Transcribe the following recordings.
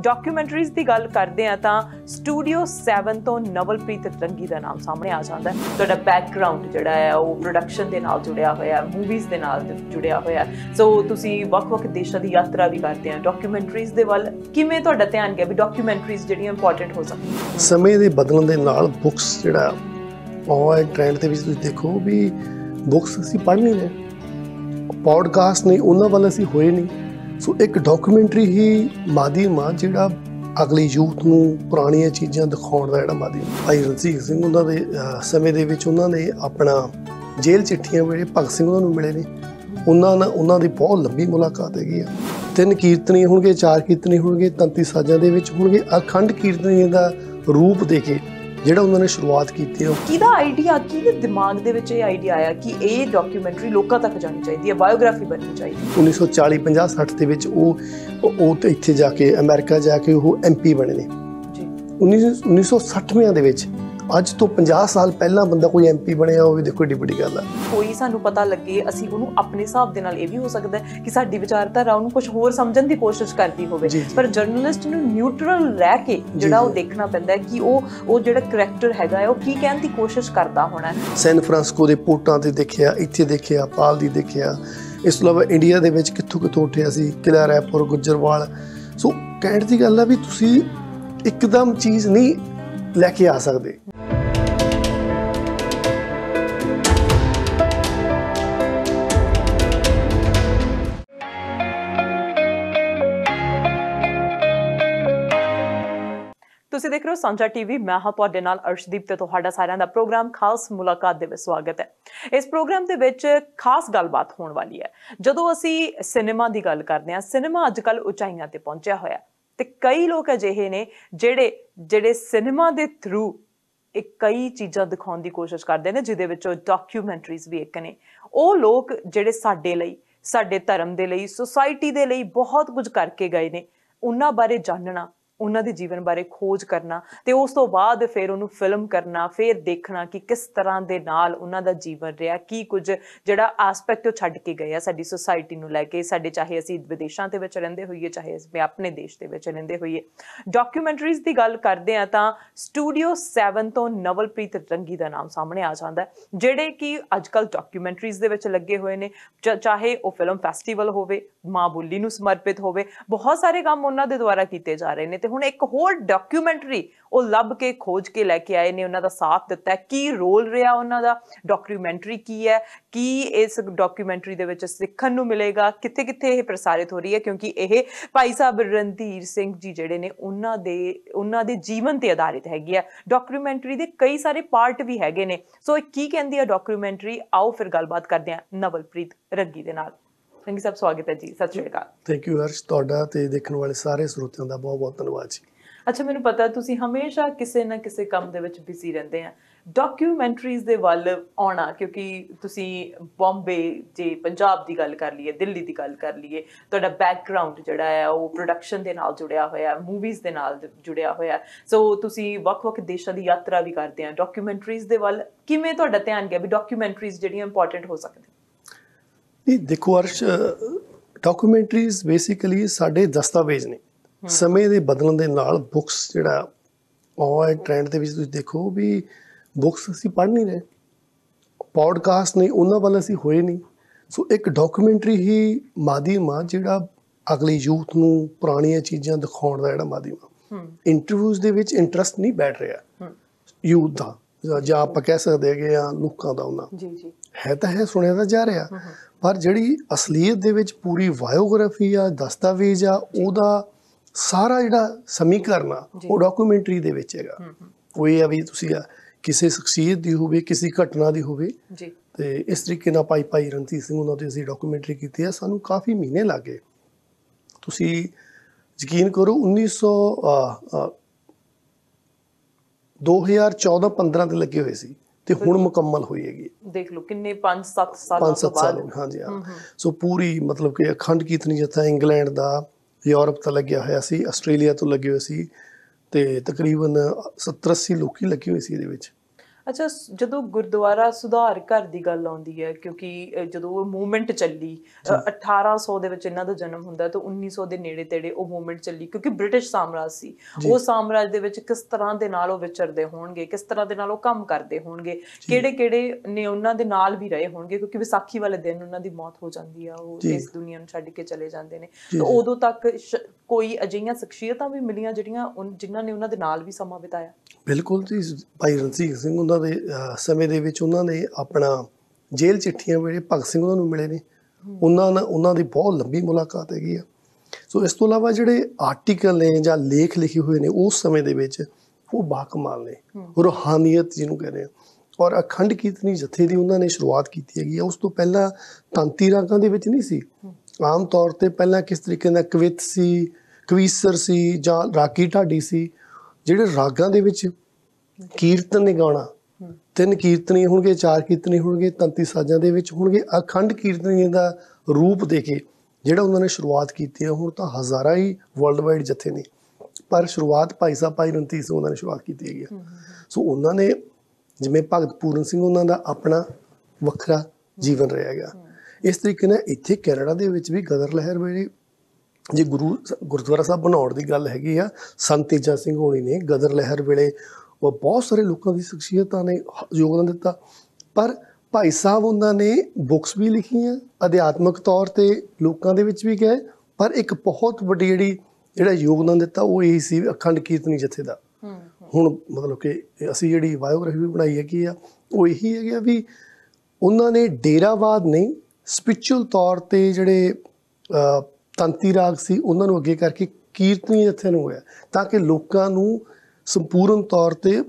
documentaries ਦੀ ਗੱਲ ਕਰਦੇ ਆ ਤਾਂ ਸਟੂਡੀਓ 7 ਤੋਂ ਨਵਲਪ੍ਰੀਤ ਰੰਗੀ ਦਾ ਨਾਮ ਸਾਹਮਣੇ ਆ ਜਾਂਦਾ ਹੈ ਤੁਹਾਡਾ ਬੈਕਗ੍ਰਾਉਂਡ ਜਿਹੜਾ ਹੈ ਉਹ ਪ੍ਰੋਡਕਸ਼ਨ ਦੇ ਨਾਲ ਜੁੜਿਆ ਹੋਇਆ ਹੈ ਮੂਵੀਜ਼ ਦੇ ਨਾਲ ਜੁੜਿਆ ਹੋਇਆ ਸੋ ਤੁਸੀਂ ਵੱਖ-ਵੱਖ ਦੇਸ਼ਾਂ ਦੀ ਯਾਤਰਾ ਵੀ ਕਰਦੇ ਆ ਡਾਕੂਮੈਂਟਰੀਜ਼ ਦੇ ਵੱਲ ਕਿਵੇਂ ਤੁਹਾਡਾ ਧਿਆਨ ਗਿਆ ਵੀ ਡਾਕੂਮੈਂਟਰੀਜ਼ ਜਿਹੜੀਆਂ ਇੰਪੋਰਟੈਂਟ ਹੋ ਸਕਦੀਆਂ ਸਮੇਂ ਦੇ ਬਦਲਣ ਦੇ ਨਾਲ ਬੁੱਕਸ ਜਿਹੜਾ ਔਰ ਟ੍ਰੈਂਡ ਦੇ ਵਿੱਚ ਤੁਸੀਂ ਦੇਖੋ ਵੀ ਬੁੱਕਸ ਅਸੀਂ ਪੜ੍ਹਨੀ ਨੇ ਪੌਡਕਾਸਟ ਨਹੀਂ ਉਹਨਾਂ ਵੱਲ ਅਸੀਂ ਹੋਏ ਨਹੀਂ ਸੋ ਇੱਕ ਡਾਕੂਮੈਂਟਰੀ ਹੀ ਮਾਧਿਅਮ ਆ ਜਿਹੜਾ ਅਗਲੀ ਯੂਥ ਨੂੰ ਪੁਰਾਣੀਆਂ ਚੀਜ਼ਾਂ ਦਿਖਾਉਣ ਦਾ ਜਿਹੜਾ ਮਾਧਿਅਮ ਭਾਈ ਰਣਜੀਤ ਸਿੰਘ ਉਹਨਾਂ ਦੇ ਸਮੇਂ ਦੇ ਵਿੱਚ ਉਹਨਾਂ ਨੇ ਆਪਣਾ ਜੇਲ੍ਹ ਚਿੱਠੀਆਂ ਵੇਲੇ ਭਗਤ ਸਿੰਘ ਉਹਨਾਂ ਨੂੰ ਮਿਲੇ ਨੇ ਉਹਨਾਂ ਨਾਲ ਉਹਨਾਂ ਦੀ ਬਹੁਤ ਲੰਬੀ ਮੁਲਾਕਾਤ ਹੈਗੀ ਆ ਤਿੰਨ ਕੀਰਤਨੀ ਹੋਣਗੇ ਚਾਰ ਕੀਰਤਨੀ ਹੋਣਗੇ 33 ਸਾਜ਼ਾਂ ਦੇ ਵਿੱਚ ਹੋਣਗੇ ਅਖੰਡ ਕੀਰਤਨੀ ਦਾ ਰੂਪ ਦੇ ਕੇ ਜਿਹੜਾ ਉਹਨਾਂ ਨੇ ਸ਼ੁਰੂਆਤ ਕੀਤੀ ਹੈ ਕਿਹਦਾ ਆਈਡੀਆ ਕਿਹਦੇ ਦਿਮਾਗ ਦੇ ਵਿੱਚ ਇਹ ਆਈਡੀਆ ਆਇਆ ਕਿ ਇਹ ਡਾਕੂਮੈਂਟਰੀ ਲੋਕਾਂ ਤੱਕ ਜਾਣੀ ਚਾਹੀਦੀ ਹੈ ਬਾਇਓਗ੍ਰਾਫੀ ਬਣਨੀ ਚਾਹੀਦੀ 1940 50 60 ਦੇ ਵਿੱਚ ਉਹ ਉਹ ਤੇ ਇੱਥੇ ਜਾ ਕੇ ਅਮਰੀਕਾ ਜਾ ਕੇ ਉਹ ਐਮਪੀ ਬਣੇ ਨੇ ਜੀ 1960ਵਿਆਂ ਦੇ ਵਿੱਚ ਅੱਜ ਤੋਂ 50 ਸਾਲ ਪਹਿਲਾਂ ਬੰਦਾ ਕੋਈ ਐਮਪੀ ਬਣਿਆ ਹੋਵੇ ਦੇਖੋ ਏਡੀ ਵੱਡੀ ਗੱਲ ਆ ਕੋਈ ਸਾਨੂੰ ਪਤਾ ਲੱਗੇ ਅਸੀਂ ਉਹਨੂੰ ਆਪਣੇ ਹਿਸਾਬ ਦੇ ਨਾਲ ਇਹ ਵੀ ਹੋ ਸਕਦਾ ਕਿ ਸਾਡੀ ਵਿਚਾਰਧਾਰਾ ਉਹਨੂੰ ਕੁਝ ਹੋਰ ਸਮਝਣ ਦੀ ਕੋਸ਼ਿਸ਼ ਕਰਦੀ ਹੋਵੇ ਪਰ ਜਰਨਲਿਸਟ ਨੂੰ ਨਿਊਟਰਲ ਰਹਿ ਕੇ ਜਿਹੜਾ ਉਹ ਦੇਖਣਾ ਪੈਂਦਾ ਕਿ ਉਹ ਉਹ ਜਿਹੜਾ ਕੈਰੈਕਟਰ ਹੈਗਾ ਉਹ ਕੀ ਕਹਿਣ ਦੀ ਕੋਸ਼ਿਸ਼ ਕਰਦਾ ਹੋਣਾ ਸੈਨ ਫਰਾਂਸਿਸਕੋ ਦੇ ਪੋਰਟਾਂ ਤੇ ਦੇਖਿਆ ਇੱਥੇ ਦੇਖਿਆ ਪਾਲ ਦੀ ਦੇਖਿਆ ਇਸ ਤੋਂ ਇਲਾਵਾ ਇੰਡੀਆ ਦੇ ਵਿੱਚ ਕਿੱਥੋਂ ਕਿੱਥੋਂ ਉੱਠਿਆ ਸੀ ਕਿਲਾ ਰੈਪੁਰ ਗੁੱਜਰਵਾਲ ਸੋ ਕਹਿਣ ਦੀ ਗੱਲ ਆ ਵੀ ਤੁਸੀਂ ਇੱਕਦਮ ਚੀਜ਼ ਨਹੀਂ ਲੈ ਕੇ ਆ ਸਕਦੇ ਤੁਸੀਂ ਦੇਖ ਰਹੇ ਹੋ ਸੰਜਾ ਟੀਵੀ ਮੈਂ ਹਾਂ ਤੁਹਾਡੇ ਨਾਲ ਅਰਸ਼ਦੀਪ ਤੇ ਤੁਹਾਡਾ ਸਾਰਿਆਂ ਦਾ ਪ੍ਰੋਗਰਾਮ ਖਾਸ ਮੁਲਾਕਾਤ ਦੇ ਵਿੱਚ ਸਵਾਗਤ ਹੈ ਇਸ ਪ੍ਰੋਗਰਾਮ ਦੇ ਵਿੱਚ ਖਾਸ ਗੱਲਬਾਤ ਹੋਣ ਵਾਲੀ ਹੈ ਜਦੋਂ ਅਸੀਂ ਸਿਨੇਮਾ ਦੀ ਗੱਲ ਕਰਦੇ ਹਾਂ ਸਿਨੇਮਾ ਅੱਜਕੱਲ ਉਚਾਈਆਂ ਤੇ ਪਹੁੰਚਿਆ ਹੋਇਆ ਹੈ ਤੇ ਕਈ ਲੋਕ ਅਜਿਹੇ ਨੇ ਜਿਹੜੇ ਜਿਹੜੇ ਸਿਨੇਮਾ ਦੇ ਥਰੂ ਇਹ ਕਈ ਚੀਜ਼ਾਂ ਦਿਖਾਉਣ ਦੀ ਕੋਸ਼ਿਸ਼ ਕਰਦੇ ਨੇ ਜਿਦੇ ਵਿੱਚੋਂ ਡਾਕੂਮੈਂਟਰੀਜ਼ ਵੀ ਇੱਕ ਨੇ ਉਹ ਲੋਕ ਜਿਹੜੇ ਸਾਡੇ ਲਈ ਸਾਡੇ ਧਰਮ ਦੇ ਲਈ ਸੋਸਾਇਟੀ ਦੇ ਲਈ ਬਹੁਤ ਕੁਝ ਕਰਕੇ ਗਏ ਨੇ ਉਹਨਾਂ ਬਾਰੇ ਜਾਣਨਾ ਉਹਨਾਂ ਦੇ ਜੀਵਨ ਬਾਰੇ ਖੋਜ ਕਰਨਾ ਤੇ ਉਸ ਤੋਂ ਬਾਅਦ ਫਿਰ ਉਹਨੂੰ ਫਿਲਮ ਕਰਨਾ ਫਿਰ ਦੇਖਣਾ ਕਿ ਕਿਸ ਤਰ੍ਹਾਂ ਦੇ ਨਾਲ ਉਹਨਾਂ ਦਾ ਜੀਵਨ ਰਿਹਾ ਕੀ ਕੁਝ ਜਿਹੜਾ ਐਸਪੈਕਟ ਉਹ ਛੱਡ ਕੇ ਗਏ ਆ ਸਾਡੀ ਸੋਸਾਇਟੀ ਨੂੰ ਲੈ ਕੇ ਸਾਡੇ ਚਾਹੇ ਅਸੀਂ ਵਿਦੇਸ਼ਾਂ ਦੇ ਵਿੱਚ ਰਹਿੰਦੇ ਹੋਈਏ ਚਾਹੇ ਅਸੀਂ ਆਪਣੇ ਦੇਸ਼ ਦੇ ਵਿੱਚ ਰਹਿੰਦੇ ਹੋਈਏ ਡਾਕੂਮੈਂਟਰੀਜ਼ ਦੀ ਗੱਲ ਕਰਦੇ ਆ ਤਾਂ ਸਟੂਡੀਓ 7 ਤੋਂ ਨਵਲਪ੍ਰੀਤ ਰੰਗੀ ਦਾ ਨਾਮ ਸਾਹਮਣੇ ਆ ਜਾਂਦਾ ਜਿਹੜੇ ਕਿ ਅੱਜਕੱਲ ਡਾਕੂਮੈਂਟਰੀਜ਼ ਦੇ ਵਿੱਚ ਲੱਗੇ ਹੋਏ ਨੇ ਚਾਹੇ ਉਹ ਫਿਲਮ ਫੈਸਟੀਵਲ ਹੋਵੇ ਮਾਂ ਬੁੱਲੀ ਨੂੰ ਸਮਰਪਿਤ ਹੋਵੇ ਬਹੁਤ ਸਾਰੇ ਕੰਮ ਉਹਨਾਂ ਦੇ ਦੁਆਰਾ ਕੀਤੇ ਜਾ ਰਹੇ ਨੇ ਤੇ ਹੁਣ ਇੱਕ ਹੋਰ ਡਾਕੂਮੈਂਟਰੀ ਉਹ ਲੱਭ ਕੇ ਖੋਜ ਕੇ ਲੈ ਕੇ ਆਏ ਨੇ ਉਹਨਾਂ ਦਾ ਸਾਥ ਦਿੱਤਾ ਕੀ ਰੋਲ ਰਿਹਾ ਉਹਨਾਂ ਦਾ ਡਾਕੂਮੈਂਟਰੀ ਕੀ ਹੈ ਕੀ ਇਸ ਡਾਕੂਮੈਂਟਰੀ ਦੇ ਵਿੱਚ ਸਿੱਖਣ ਨੂੰ ਮਿਲੇਗਾ ਕਿੱਥੇ ਕਿੱਥੇ ਇਹ ਪ੍ਰਸਾਰਿਤ ਹੋ ਰਹੀ ਹੈ ਕਿਉਂਕਿ ਇਹ ਭਾਈ ਸਾਹਿਬ ਰਣਧੀਰ ਸਿੰਘ ਜੀ ਜਿਹੜੇ ਨੇ ਉਹਨਾਂ ਦੇ ਉਹਨਾਂ ਦੇ ਜੀਵਨ ਤੇ ਆਧਾਰਿਤ ਹੈਗੀ ਹੈ ਡਾਕੂਮੈਂਟਰੀ ਦੇ ਕਈ ਸਾਰੇ ਪਾਰਟ ਵੀ ਹੈਗੇ ਨੇ ਸੋ ਕੀ ਕਹਿੰਦੀ ਹੈ ਡਾਕੂਮੈਂਟਰੀ ਆਓ ਫਿਰ ਗੱਲਬਾਤ ਕਰਦੇ ਹਾਂ ਨਵਲਪ੍ਰੀਤ ਰੱਗੀ ਦੇ ਨਾਲ ਥੈਂਕ ਯੂ ਸਭ ਸਵਾਗਤ ਹੈ ਜੀ ਸਤਿ ਸ਼੍ਰੀ ਅਕਾਲ ਥੈਂਕ ਯੂ ਹਰਸ਼ ਤੁਹਾਡਾ ਤੇ ਦੇਖਣ ਵਾਲੇ ਸਾਰੇ ਸਰੋਤਿਆਂ ਦਾ ਬਹੁਤ ਬਹੁਤ ਧੰਨਵਾਦ ਜੀ ਅੱਛਾ ਮੈਨੂੰ ਪਤਾ ਤੁਸੀਂ ਹਮੇਸ਼ਾ ਕਿਸੇ ਨਾ ਕਿਸੇ ਕੰਮ ਦੇ ਵਿੱਚ ਬਿਜ਼ੀ ਰਹਿੰਦੇ ਆ ਡਾਕੂਮੈਂਟਰੀਜ਼ ਦੇ ਵੱਲ ਆਉਣਾ ਕਿਉਂਕਿ ਤੁਸੀਂ ਬੰਬੇ ਜੇ ਪੰਜਾਬ ਦੀ ਗੱਲ ਕਰ ਲਈਏ ਦਿੱਲੀ ਦੀ ਗੱਲ ਕਰ ਲਈਏ ਤੁਹਾਡਾ ਬੈਕਗ੍ਰਾਉਂਡ ਜਿਹੜਾ ਹੈ ਉਹ ਪ੍ਰੋਡਕਸ਼ਨ ਦੇ ਨਾਲ ਜੁੜਿਆ ਹੋਇਆ ਹੈ ਮੂਵੀਜ਼ ਦੇ ਨਾਲ ਜੁੜਿਆ ਹੋਇਆ ਸੋ ਤੁਸੀਂ ਵੱਖ-ਵੱਖ ਦੇਸ਼ਾਂ ਦੀ ਯਾਤਰਾ ਵੀ ਕਰਦੇ ਆ ਡਾਕੂਮੈਂਟਰੀਜ਼ ਦੇ ਵੱਲ ਕਿਵੇਂ ਤੁਹਾਡਾ ਧਿਆਨ ਗਿਆ ਵੀ ਡਾਕੂਮੈਂਟਰੀਜ਼ ਜਿਹੜੀਆਂ ਇੰਪੋਰਟੈਂਟ ਹੋ ਸਕਦੀਆਂ ਨਹੀਂ ਦੇਖੋ ਅਰਸ਼ ਡਾਕੂਮੈਂਟਰੀਜ਼ ਬੇਸਿਕਲੀ ਸਾਡੇ ਦਸਤਾਵੇਜ਼ ਨੇ ਸਮੇਂ ਦੇ ਬਦਲਣ ਦੇ ਨਾਲ ਬੁక్స్ ਜਿਹੜਾ ਔਨ ਟ੍ਰੈਂਡ ਦੇ ਵਿੱਚ ਤੁਸੀਂ ਦੇਖੋ ਵੀ ਬੁక్స్ ਅਸੀਂ ਪੜ੍ਹ ਨਹੀਂ ਰਹੇ ਪੌਡਕਾਸਟ ਨਹੀਂ ਉਹਨਾਂ ਵੱਲ ਅਸੀਂ ਹੋਏ ਨਹੀਂ ਸੋ ਇੱਕ ਡਾਕੂਮੈਂਟਰੀ ਹੀ ਮਾਧਿਅਮ ਆ ਜਿਹੜਾ ਅਗਲੀ ਯੂਥ ਨੂੰ ਪੁਰਾਣੀਆਂ ਚੀਜ਼ਾਂ ਦਿਖਾਉਣ ਦਾ ਜਿਹੜਾ ਮਾਧਿਅਮ ਇੰਟਰਵਿਊਜ਼ ਦੇ ਵਿੱਚ ਇੰਟਰਸਟ ਨਹੀਂ ਬੈਠ ਰਿਹਾ ਯੂਥ ਦਾ ਜਾਂ ਆਪਾਂ ਕਹਿ ਸਕਦੇ ਹੈਗੇ ਆ ਲੋਕਾਂ ਦਾ ਉਹਨਾਂ ਜੀ ਜੀ ਹੈ ਤਾਂ ਹੈ ਸੁਣਿਆ ਤਾਂ ਜਾ ਰਿਹਾ ਪਰ ਜਿਹੜੀ ਅਸਲੀਅਤ ਦੇ ਵਿੱਚ ਪੂਰੀ ਬਾਇਓਗ੍ਰਾਫੀ ਆ ਦਸਤਾਵੇਜ਼ ਆ ਉਹਦਾ ਸਾਰਾ ਜਿਹੜਾ ਸਮੀਕਰਨ ਆ ਉਹ ਡਾਕੂਮੈਂਟਰੀ ਦੇ ਵਿੱਚ ਹੈਗਾ ਕੋਈ ਆ ਵੀ ਤੁਸੀਂ ਆ ਕਿਸੇ ਸ਼ਖਸੀਅਤ ਦੀ ਹੋਵੇ ਕਿਸੇ ਘਟਨਾ ਦੀ ਹੋਵੇ ਜੀ ਤੇ ਇਸ ਤਰੀਕੇ ਨਾਲ ਪਾਈ ਪਾਈ ਰਣਜੀਤ ਸਿੰਘ ਉਹਨਾਂ ਦੀ ਅਸੀਂ ਡਾਕੂਮੈਂਟਰੀ ਕੀਤੀ ਆ ਸਾਨੂੰ ਕਾਫੀ ਮਹੀਨੇ ਲੱਗੇ ਤੁਸੀਂ ਯਕੀਨ ਕਰੋ 1900 2014-15 ਤੇ ਲੱਗੇ ਹੋਏ ਸੀ ਤੇ ਹੁਣ ਮੁਕੰਮਲ ਹੋਈ ਹੈਗੀ ਦੇਖ ਲਓ ਕਿੰਨੇ 5-7 ਸਾਲਾਂ ਤੋਂ ਬਾਅਦ ਹਾਂਜੀ ਹਾਂ ਸੋ ਪੂਰੀ ਮਤਲਬ ਕਿ ਅਖੰਡ ਕੀਰਤਨੀ ਜਥਾ ਇੰਗਲੈਂਡ ਦਾ ਯੂਰਪ ਤੋਂ ਲੱਗਿਆ ਹੋਇਆ ਸੀ ਆਸਟ੍ਰੇਲੀਆ ਤੋਂ ਲੱਗੇ ਹੋਏ ਸੀ ਤੇ ਤਕਰੀਬਨ 70 80 ਲੋਕੀ ਲੱਗੇ ਹੋਏ ਸੀ ਇਹਦੇ ਵਿੱਚ ਅੱਛਾ ਜਦੋਂ ਗੁਰਦੁਆਰਾ ਸੁਧਾਰ ਘਰ ਦੀ ਗੱਲ ਆਉਂਦੀ ਹੈ ਕਿਉਂਕਿ ਜਦੋਂ ਉਹ ਮੂਵਮੈਂਟ ਚੱਲੀ 1800 ਦੇ ਵਿੱਚ ਇਹਨਾਂ ਦਾ ਜਨਮ ਹੁੰਦਾ ਤਾਂ 1900 ਦੇ ਨੇੜੇ ਤੇੜੇ ਉਹ ਮੂਵਮੈਂਟ ਚੱਲੀ ਕਿਉਂਕਿ ਬ੍ਰਿਟਿਸ਼ ਸਾਮਰਾਜ ਸੀ ਉਹ ਸਾਮਰਾਜ ਦੇ ਵਿੱਚ ਕਿਸ ਤਰ੍ਹਾਂ ਦੇ ਨਾਲ ਉਹ ਵਿਚਰਦੇ ਹੋਣਗੇ ਕਿਸ ਤਰ੍ਹਾਂ ਦੇ ਨਾਲ ਉਹ ਕੰਮ ਕਰਦੇ ਹੋਣਗੇ ਕਿਹੜੇ ਕਿਹੜੇ ਨੇ ਉਹਨਾਂ ਦੇ ਨਾਲ ਵੀ ਰਹੇ ਹੋਣਗੇ ਕਿਉਂਕਿ ਵਿਸਾਖੀ ਵਾਲੇ ਦਿਨ ਉਹਨਾਂ ਦੀ ਮੌਤ ਹੋ ਜਾਂਦੀ ਆ ਉਹ ਇਸ ਦੁਨੀਆ ਨੂੰ ਛੱਡ ਕੇ ਚਲੇ ਜਾਂਦੇ ਨੇ ਤਾਂ ਉਦੋਂ ਤੱਕ ਕੋਈ ਅਜਿਹੀਆਂ ਸ਼ਖਸੀਅਤਾਂ ਵੀ ਮਿਲੀਆਂ ਜਿਹੜੀਆਂ ਜਿਨ੍ਹਾਂ ਨੇ ਉਹਨਾਂ ਦੇ ਨਾਲ ਵੀ ਸਮਾਂ ਬਿਤਾਇਆ ਬਿਲਕੁਲ ਜੀ ਭਾਈ ਰਣਜੀਤ ਸਿੰਘ ਉਹਨਾਂ ਦੇ ਸਮੇਂ ਦੇ ਵਿੱਚ ਉਹਨਾਂ ਨੇ ਆਪਣਾ ਜੇਲ੍ਹ ਚਿੱਠੀਆਂ ਵੇਲੇ ਭਗਤ ਸਿੰਘ ਉਹਨਾਂ ਨੂੰ ਮਿਲੇ ਨੇ ਉਹਨਾਂ ਨਾਲ ਉਹਨਾਂ ਦੀ ਬਹੁਤ ਲੰਬੀ ਮੁਲਾਕਾਤ ਹੈਗੀ ਆ ਸੋ ਇਸ ਤੋਂ ਇਲਾਵਾ ਜਿਹੜੇ ਆਰਟੀਕਲ ਨੇ ਜਾਂ ਲੇਖ ਲਿਖੇ ਹੋਏ ਨੇ ਉਸ ਸਮੇਂ ਦੇ ਵਿੱਚ ਉਹ ਬਾਕਮਾਲ ਨੇ ਰੋਹਾਨੀਅਤ ਜਿਹਨੂੰ ਕਹਿੰਦੇ ਆ ਔਰ ਅਖੰਡ ਕੀਰਤਨੀ ਜਥੇ ਦੀ ਉਹਨਾਂ ਨੇ ਸ਼ੁਰੂਆਤ ਕੀਤੀ ਹੈਗੀ ਆ ਉਸ ਤੋਂ ਪਹਿਲਾਂ ਤੰਤੀ ਰਾਗਾਂ ਦੇ ਵਿੱਚ ਨਹੀਂ ਸੀ ਆਮ ਤੌਰ ਤੇ ਪਹਿਲਾਂ ਕਿਸ ਤਰੀਕੇ ਦਾ ਕਵਿਤ ਸੀ ਕਵੀਸਰ ਸੀ ਜਾਂ ਰਾਗੀ ਢਾਡੀ ਸੀ ਜਿਹੜੇ ਰਾਗਾਂ ਦੇ ਵਿੱਚ ਕੀਰਤਨ ਨੇ ਗਾਉਣਾ ਤਿੰਨ ਕੀਰਤਨੀ ਹੋਣਗੇ ਚਾਰ ਕੀਰਤਨੀ ਹੋਣਗੇ ਤੰਤੀ ਸਾਜ਼ਾਂ ਦੇ ਵਿੱਚ ਹੋਣਗੇ ਅਖੰਡ ਕੀਰਤਨੀਆਂ ਦਾ ਰੂਪ ਦੇ ਕੇ ਜਿਹੜਾ ਉਹਨਾਂ ਨੇ ਸ਼ੁਰੂਆਤ ਕੀਤੀ ਹੈ ਹੁਣ ਤਾਂ ਹਜ਼ਾਰਾਂ ਹੀ ਵਰਲਡ ਵਾਈਡ ਜਥੇ ਨੇ ਪਰ ਸ਼ੁਰੂਆਤ ਭਾਈ ਸਾਹਿਬ ਭਾਈ ਰਣਜੀਤ ਸਿੰਘ ਉਹਨਾਂ ਨੇ ਸ਼ੁਰੂਆਤ ਕੀਤੀ ਹੈਗੀ ਸੋ ਉਹਨਾਂ ਨੇ ਜਿਵੇਂ ਭਗਤ ਪੂਰਨ ਸਿੰਘ ਉਹਨਾਂ ਦਾ ਆਪਣਾ ਵੱਖਰਾ ਜੀਵਨ ਰਿਹਾ ਹੈਗਾ ਇਸ ਤਰੀਕੇ ਨਾਲ ਇੱਥੇ ਕੈਨੇਡਾ ਦੇ ਵਿੱਚ ਵੀ ਗਦਰ ਲਹਿਰ ਵੇਲੇ ਜੇ ਗੁਰੂ ਗੁਰਦੁਆਰਾ ਸਾਹਿਬ ਬਣਾਉਣ ਦੀ ਗੱਲ ਹੈਗੀ ਆ ਸੰਤ ਤੇਜਾ ਸਿੰਘ ਹੋਣੀ ਨੇ ਗਦਰ ਲਹਿਰ ਵੇਲੇ ਉਹ ਬਹੁਤ ਸਾਰੇ ਲੋਕਾਂ ਦੀ ਸ਼ਖਸੀਅਤਾਂ ਨੇ ਯੋਗਦਾਨ ਦਿੱਤਾ ਪਰ ਭਾਈ ਸਾਹਿਬ ਉਹਨਾਂ ਨੇ ਬੁੱਕਸ ਵੀ ਲਿਖੀਆਂ ਅਧਿਆਤਮਿਕ ਤੌਰ ਤੇ ਲੋਕਾਂ ਦੇ ਵਿੱਚ ਵੀ ਗਏ ਪਰ ਇੱਕ ਬਹੁਤ ਵੱਡੀ ਜਿਹੜੀ ਜਿਹੜਾ ਯੋਗਦਾਨ ਦਿੱਤਾ ਉਹ ਇਹ ਸੀ ਅਖੰਡ ਕੀਰਤਨੀ ਜਥੇ ਦਾ ਹੁਣ ਮਤਲਬ ਕਿ ਅਸੀਂ ਜਿਹੜੀ ਬਾਇਓਗ੍ਰਾਫੀ ਵੀ ਬਣਾਈ ਕੀ ਆ ਉਹ ਇਹੀ ਹੈਗਾ ਵੀ ਉਹਨਾਂ ਨੇ ਡੇਰਾਵਾਦ ਨਹੀਂ ਸਪਿਰਚੁਅਲ ਤੌਰ ਤੇ ਜਿਹੜੇ ਤੰਤੀ ਰਾਗ ਸੀ ਉਹਨਾਂ ਨੂੰ ਅੱਗੇ ਕਰਕੇ ਕੀਰਤਨੀ ਜਥੇ ਨੂੰ ਹੋਇਆ ਤਾਂ ਕਿ ਲੋਕਾਂ ਨੂੰ ਸੰਪੂਰਨ ਤੌਰ ਤੇ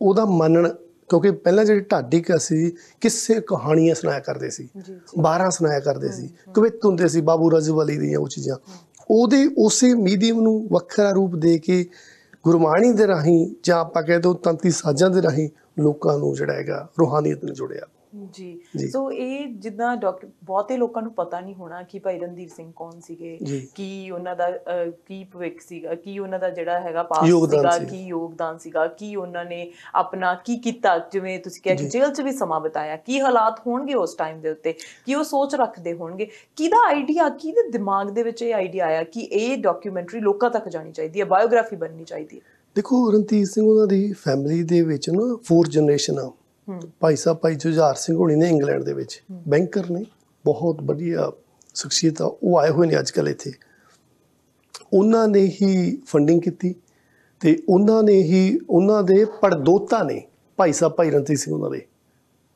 ਉਹਦਾ ਮੰਨਣ ਕਿਉਂਕਿ ਪਹਿਲਾਂ ਜਿਹੜੇ ਢਾਡੀਕ ਸੀ ਕਿਸੇ ਕਹਾਣੀਆਂ ਸੁਣਾਇਆ ਕਰਦੇ ਸੀ 12 ਸੁਣਾਇਆ ਕਰਦੇ ਸੀ ਕਵਿਤ ਹੁੰਦੇ ਸੀ ਬਾਬੂ ਰਜ਼ੂ ਵਾਲੀ ਦੀਆਂ ਉਹ ਚੀਜ਼ਾਂ ਉਹਦੇ ਉਸੇ ਮੀਡੀਅਮ ਨੂੰ ਵੱਖਰਾ ਰੂਪ ਦੇ ਕੇ ਗੁਰਮਾਣੀ ਦੇ ਰਾਹੀਂ ਜਾਂ ਆਪਾਂ ਕਹਿੰਦੇ ਤੰਤੀ ਸਾਜ਼ਾਂ ਦੇ ਰਾਹੀਂ ਲੋਕਾਂ ਨੂੰ ਜਿਹੜਾ ਹੈਗਾ ਰੋਹਾਨੀਅਤ ਨਾਲ ਜੁੜਿਆ ਜੀ ਸੋ ਇਹ ਜਿੱਦਾਂ ਡਾਕਟਰ ਬਹੁਤੇ ਲੋਕਾਂ ਨੂੰ ਪਤਾ ਨਹੀਂ ਹੋਣਾ ਕਿ ਭਾਈ ਰਣਦੀਪ ਸਿੰਘ ਕੌਣ ਸੀਗੇ ਕੀ ਉਹਨਾਂ ਦਾ ਕੀ ਭਵਿੱਖ ਸੀਗਾ ਕੀ ਉਹਨਾਂ ਦਾ ਜਿਹੜਾ ਹੈਗਾ ਪਾਸ ਸੀਗਾ ਕੀ ਯੋਗਦਾਨ ਸੀਗਾ ਕੀ ਉਹਨਾਂ ਨੇ ਆਪਣਾ ਕੀ ਕੀਤਾ ਜਿਵੇਂ ਤੁਸੀਂ ਕਿਹਾ ਕਿ ਜੇਲ੍ਹ 'ਚ ਵੀ ਸਮਾਂ ਬਿਤਾਇਆ ਕੀ ਹਾਲਾਤ ਹੋਣਗੇ ਉਸ ਟਾਈਮ ਦੇ ਉੱਤੇ ਕੀ ਉਹ ਸੋਚ ਰੱਖਦੇ ਹੋਣਗੇ ਕਿਹਦਾ ਆਈਡੀਆ ਕਿਹਦੇ ਦਿਮਾਗ ਦੇ ਵਿੱਚ ਇਹ ਆਈਡੀਆ ਆਇਆ ਕਿ ਇਹ ਡਾਕੂਮੈਂਟਰੀ ਲੋਕਾਂ ਤੱਕ ਜਾਣੀ ਚਾਹੀਦੀ ਹੈ ਬਾਇਓਗ੍ਰਾਫੀ ਬਣਨੀ ਚਾਹੀਦੀ ਹੈ ਦੇਖੋ ਰਣਦੀਪ ਸਿੰਘ ਉਹਨਾਂ ਦੀ ਫੈਮਿਲੀ ਦੇ ਵਿੱਚ ਨਾ 4 ਜਨਰੇਸ਼ਨ ਆ ਭਾਈ ਸਾਹਿਬ ਭਾਈ ਜੁਝਾਰ ਸਿੰਘ ਹੋਣੀ ਨੇ ਇੰਗਲੈਂਡ ਦੇ ਵਿੱਚ ਬੈਂਕਰ ਨੇ ਬਹੁਤ ਵਧੀਆ ਸ਼ਖਸੀਅਤ ਆ ਉਹ ਆਏ ਹੋਏ ਨੇ ਅੱਜ ਕੱਲ ਇੱਥੇ ਉਹਨਾਂ ਨੇ ਹੀ ਫੰਡਿੰਗ ਕੀਤੀ ਤੇ ਉਹਨਾਂ ਨੇ ਹੀ ਉਹਨਾਂ ਦੇ ਪਰਦੋਤਾ ਨੇ ਭਾਈ ਸਾਹਿਬ ਭਾਈ ਰਣਜੀਤ ਸਿੰਘ ਉਹਨਾਂ ਦੇ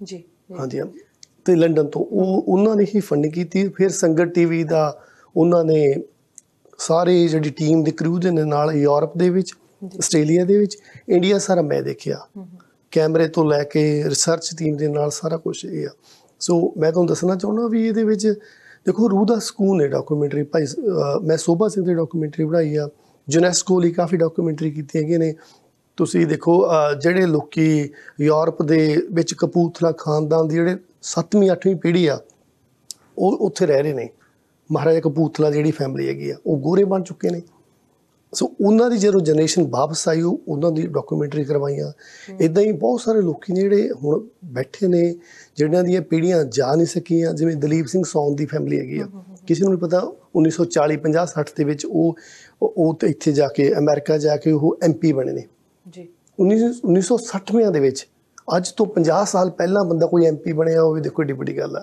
ਜੀ ਹਾਂਜੀ ਤੇ ਲੰਡਨ ਤੋਂ ਉਹ ਉਹਨਾਂ ਨੇ ਹੀ ਫੰਡ ਕੀਤੀ ਫਿਰ ਸੰਗਤ ਟੀਵੀ ਦਾ ਉਹਨਾਂ ਨੇ ਸਾਰੇ ਜਿਹੜੀ ਟੀਮ ਦੇ ਕਰੂ ਦੇ ਨਾਲ ਯੂਰਪ ਦੇ ਵਿੱਚ ਆਸਟ੍ਰੇਲੀਆ ਦੇ ਵਿੱਚ ਇੰਡੀਆ ਸਾਰਾ ਮੈਂ ਦੇਖਿਆ ਕੈਮਰੇ ਤੋਂ ਲੈ ਕੇ ਰਿਸਰਚ ਟੀਮ ਦੇ ਨਾਲ ਸਾਰਾ ਕੁਝ ਇਹ ਆ ਸੋ ਮੈਂ ਤੁਹਾਨੂੰ ਦੱਸਣਾ ਚਾਹੁੰਦਾ ਵੀ ਇਹਦੇ ਵਿੱਚ ਦੇਖੋ ਰੂਹ ਦਾ ਸਕੂਨ ਹੈ ਡਾਕੂਮੈਂਟਰੀ ਭਾਈ ਮੈਂ ਸੋਭਾ ਸਿੰਘ ਦੀ ਡਾਕੂਮੈਂਟਰੀ ਬਣਾਈ ਆ ਯੂਨੈਸਕੋ ਲਈ ਕਾਫੀ ਡਾਕੂਮੈਂਟਰੀ ਕੀਤੀ ਹੈਗੇ ਨੇ ਤੁਸੀਂ ਦੇਖੋ ਜਿਹੜੇ ਲੋਕੀ ਯੂਰਪ ਦੇ ਵਿੱਚ ਕਪੂਥਲਾ ਖਾਨਦਾਨ ਦੀ ਜਿਹੜੇ 7ਵੀਂ 8ਵੀਂ ਪੀੜ੍ਹੀ ਆ ਉਹ ਉੱਥੇ ਰਹਿ ਰਹੇ ਨੇ ਮਹਾਰਾਜਾ ਕਪੂਥਲਾ ਜਿਹੜੀ ਫੈਮਿਲੀ ਹੈਗੀ ਆ ਉਹ ਗੋਰੇ ਬਣ ਚੁੱਕੇ ਨੇ ਸੋ ਉਹਨਾਂ ਦੀ ਜਦੋਂ ਜਨਰੇਸ਼ਨ ਵਾਪਸ ਆਈ ਉਹਨਾਂ ਦੀ ਡਾਕੂਮੈਂਟਰੀ ਕਰਵਾਈਆਂ ਇਦਾਂ ਹੀ ਬਹੁਤ ਸਾਰੇ ਲੋਕੀ ਨੇ ਜਿਹੜੇ ਹੁਣ ਬੈਠੇ ਨੇ ਜਿਨ੍ਹਾਂ ਦੀਆਂ ਪੀੜ੍ਹੀਆਂ ਜਾ ਨਹੀਂ ਸਕੀਆਂ ਜਿਵੇਂ ਦਲੀਪ ਸਿੰਘ ਸੌਨ ਦੀ ਫੈਮਿਲੀ ਹੈਗੀ ਆ ਕਿਸੇ ਨੂੰ ਨਹੀਂ ਪਤਾ 1940 50 60 ਦੇ ਵਿੱਚ ਉਹ ਉਹ ਤੇ ਇੱਥੇ ਜਾ ਕੇ ਅਮਰੀਕਾ ਜਾ ਕੇ ਉਹ ਐਮਪੀ ਬਣੇ ਨੇ ਜੀ 1960 ਦੇ ਵਿੱਚ ਅੱਜ ਤੋਂ 50 ਸਾਲ ਪਹਿਲਾਂ ਬੰਦਾ ਕੋਈ ਐਮਪੀ ਬਣਿਆ ਹੋਵੇ ਦੇਖੋ ਡਿਪਟੀ ਗੱਲ ਆ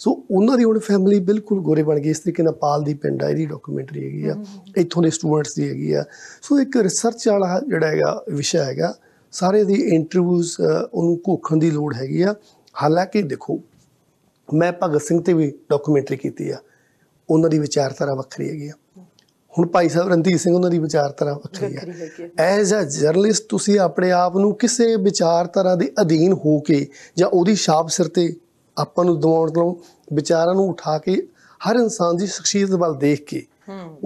ਸੋ ਉਹਨਾਂ ਦੀ ਹੁਣ ਫੈਮਿਲੀ ਬਿਲਕੁਲ ਗੋਰੇ ਬਣ ਗਈ ਇਸ ਤਰੀਕੇ ਨਾਲ ਪਾਲ ਦੀ ਪਿੰਡ ਆ ਇਹਦੀ ਡਾਕੂਮੈਂਟਰੀ ਹੈਗੀ ਆ ਇੱਥੋਂ ਦੇ ਸਟੂਡੈਂਟਸ ਦੀ ਹੈਗੀ ਆ ਸੋ ਇੱਕ ਰਿਸਰਚ ਵਾਲਾ ਜਿਹੜਾ ਹੈਗਾ ਵਿਸ਼ਾ ਹੈਗਾ ਸਾਰੇ ਦੀ ਇੰਟਰਵਿਊਜ਼ ਉਹਨੂੰ ਘੋਖਣ ਦੀ ਲੋੜ ਹੈਗੀ ਆ ਹਾਲਾਂਕਿ ਦੇਖੋ ਮੈਂ ਭਗਤ ਸਿੰਘ ਤੇ ਵੀ ਡਾਕੂਮੈਂਟਰੀ ਕੀਤੀ ਆ ਉਹਨਾਂ ਦੀ ਵਿਚਾਰਧਾਰਾ ਵੱਖਰੀ ਹੈਗੀ ਆ ਹੁਣ ਭਾਈ ਸਾਹਿਬ ਰਣਜੀਤ ਸਿੰਘ ਉਹਨਾਂ ਦੀ ਵਿਚਾਰਧਾਰਾ ਵੱਖਰੀ ਹੈ ਐਜ਼ ਅ ਜਰਨਲਿਸਟ ਤੁਸੀਂ ਆਪਣੇ ਆਪ ਨੂੰ ਕਿਸੇ ਵਿਚਾਰਧਾਰਾ ਦੇ ਅਧੀਨ ਹੋ ਕੇ ਜਾਂ ਉਹਦੀ ਛਾਪ ਸਿਰ ਤੇ ਆਪਾਂ ਨੂੰ ਦਿਵਾਉਣ ਤੋਂ ਵਿਚਾਰਾਂ ਨੂੰ ਉਠਾ ਕੇ ਹਰ ਇਨਸਾਨ ਦੀ ਸ਼ਖਸੀਅਤ ਵੱਲ ਦੇਖ ਕੇ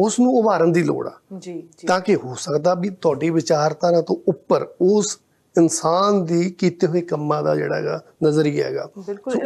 ਉਸ ਨੂੰ ਉਭਾਰਨ ਦੀ ਲੋੜ ਆ ਜੀ ਤਾਂ ਕਿ ਹੋ ਸਕਦਾ ਵੀ ਤੁਹਾਡੀ ਵਿਚਾਰਧਾਰਾ ਤੋਂ ਉੱਪਰ ਉਸ ਇਨਸਾਨ ਦੀ ਕੀਤੇ ਹੋਏ ਕੰਮਾਂ ਦਾ ਜਿਹੜਾ ਹੈਗਾ ਨਜ਼ਰੀਆ ਹੈਗਾ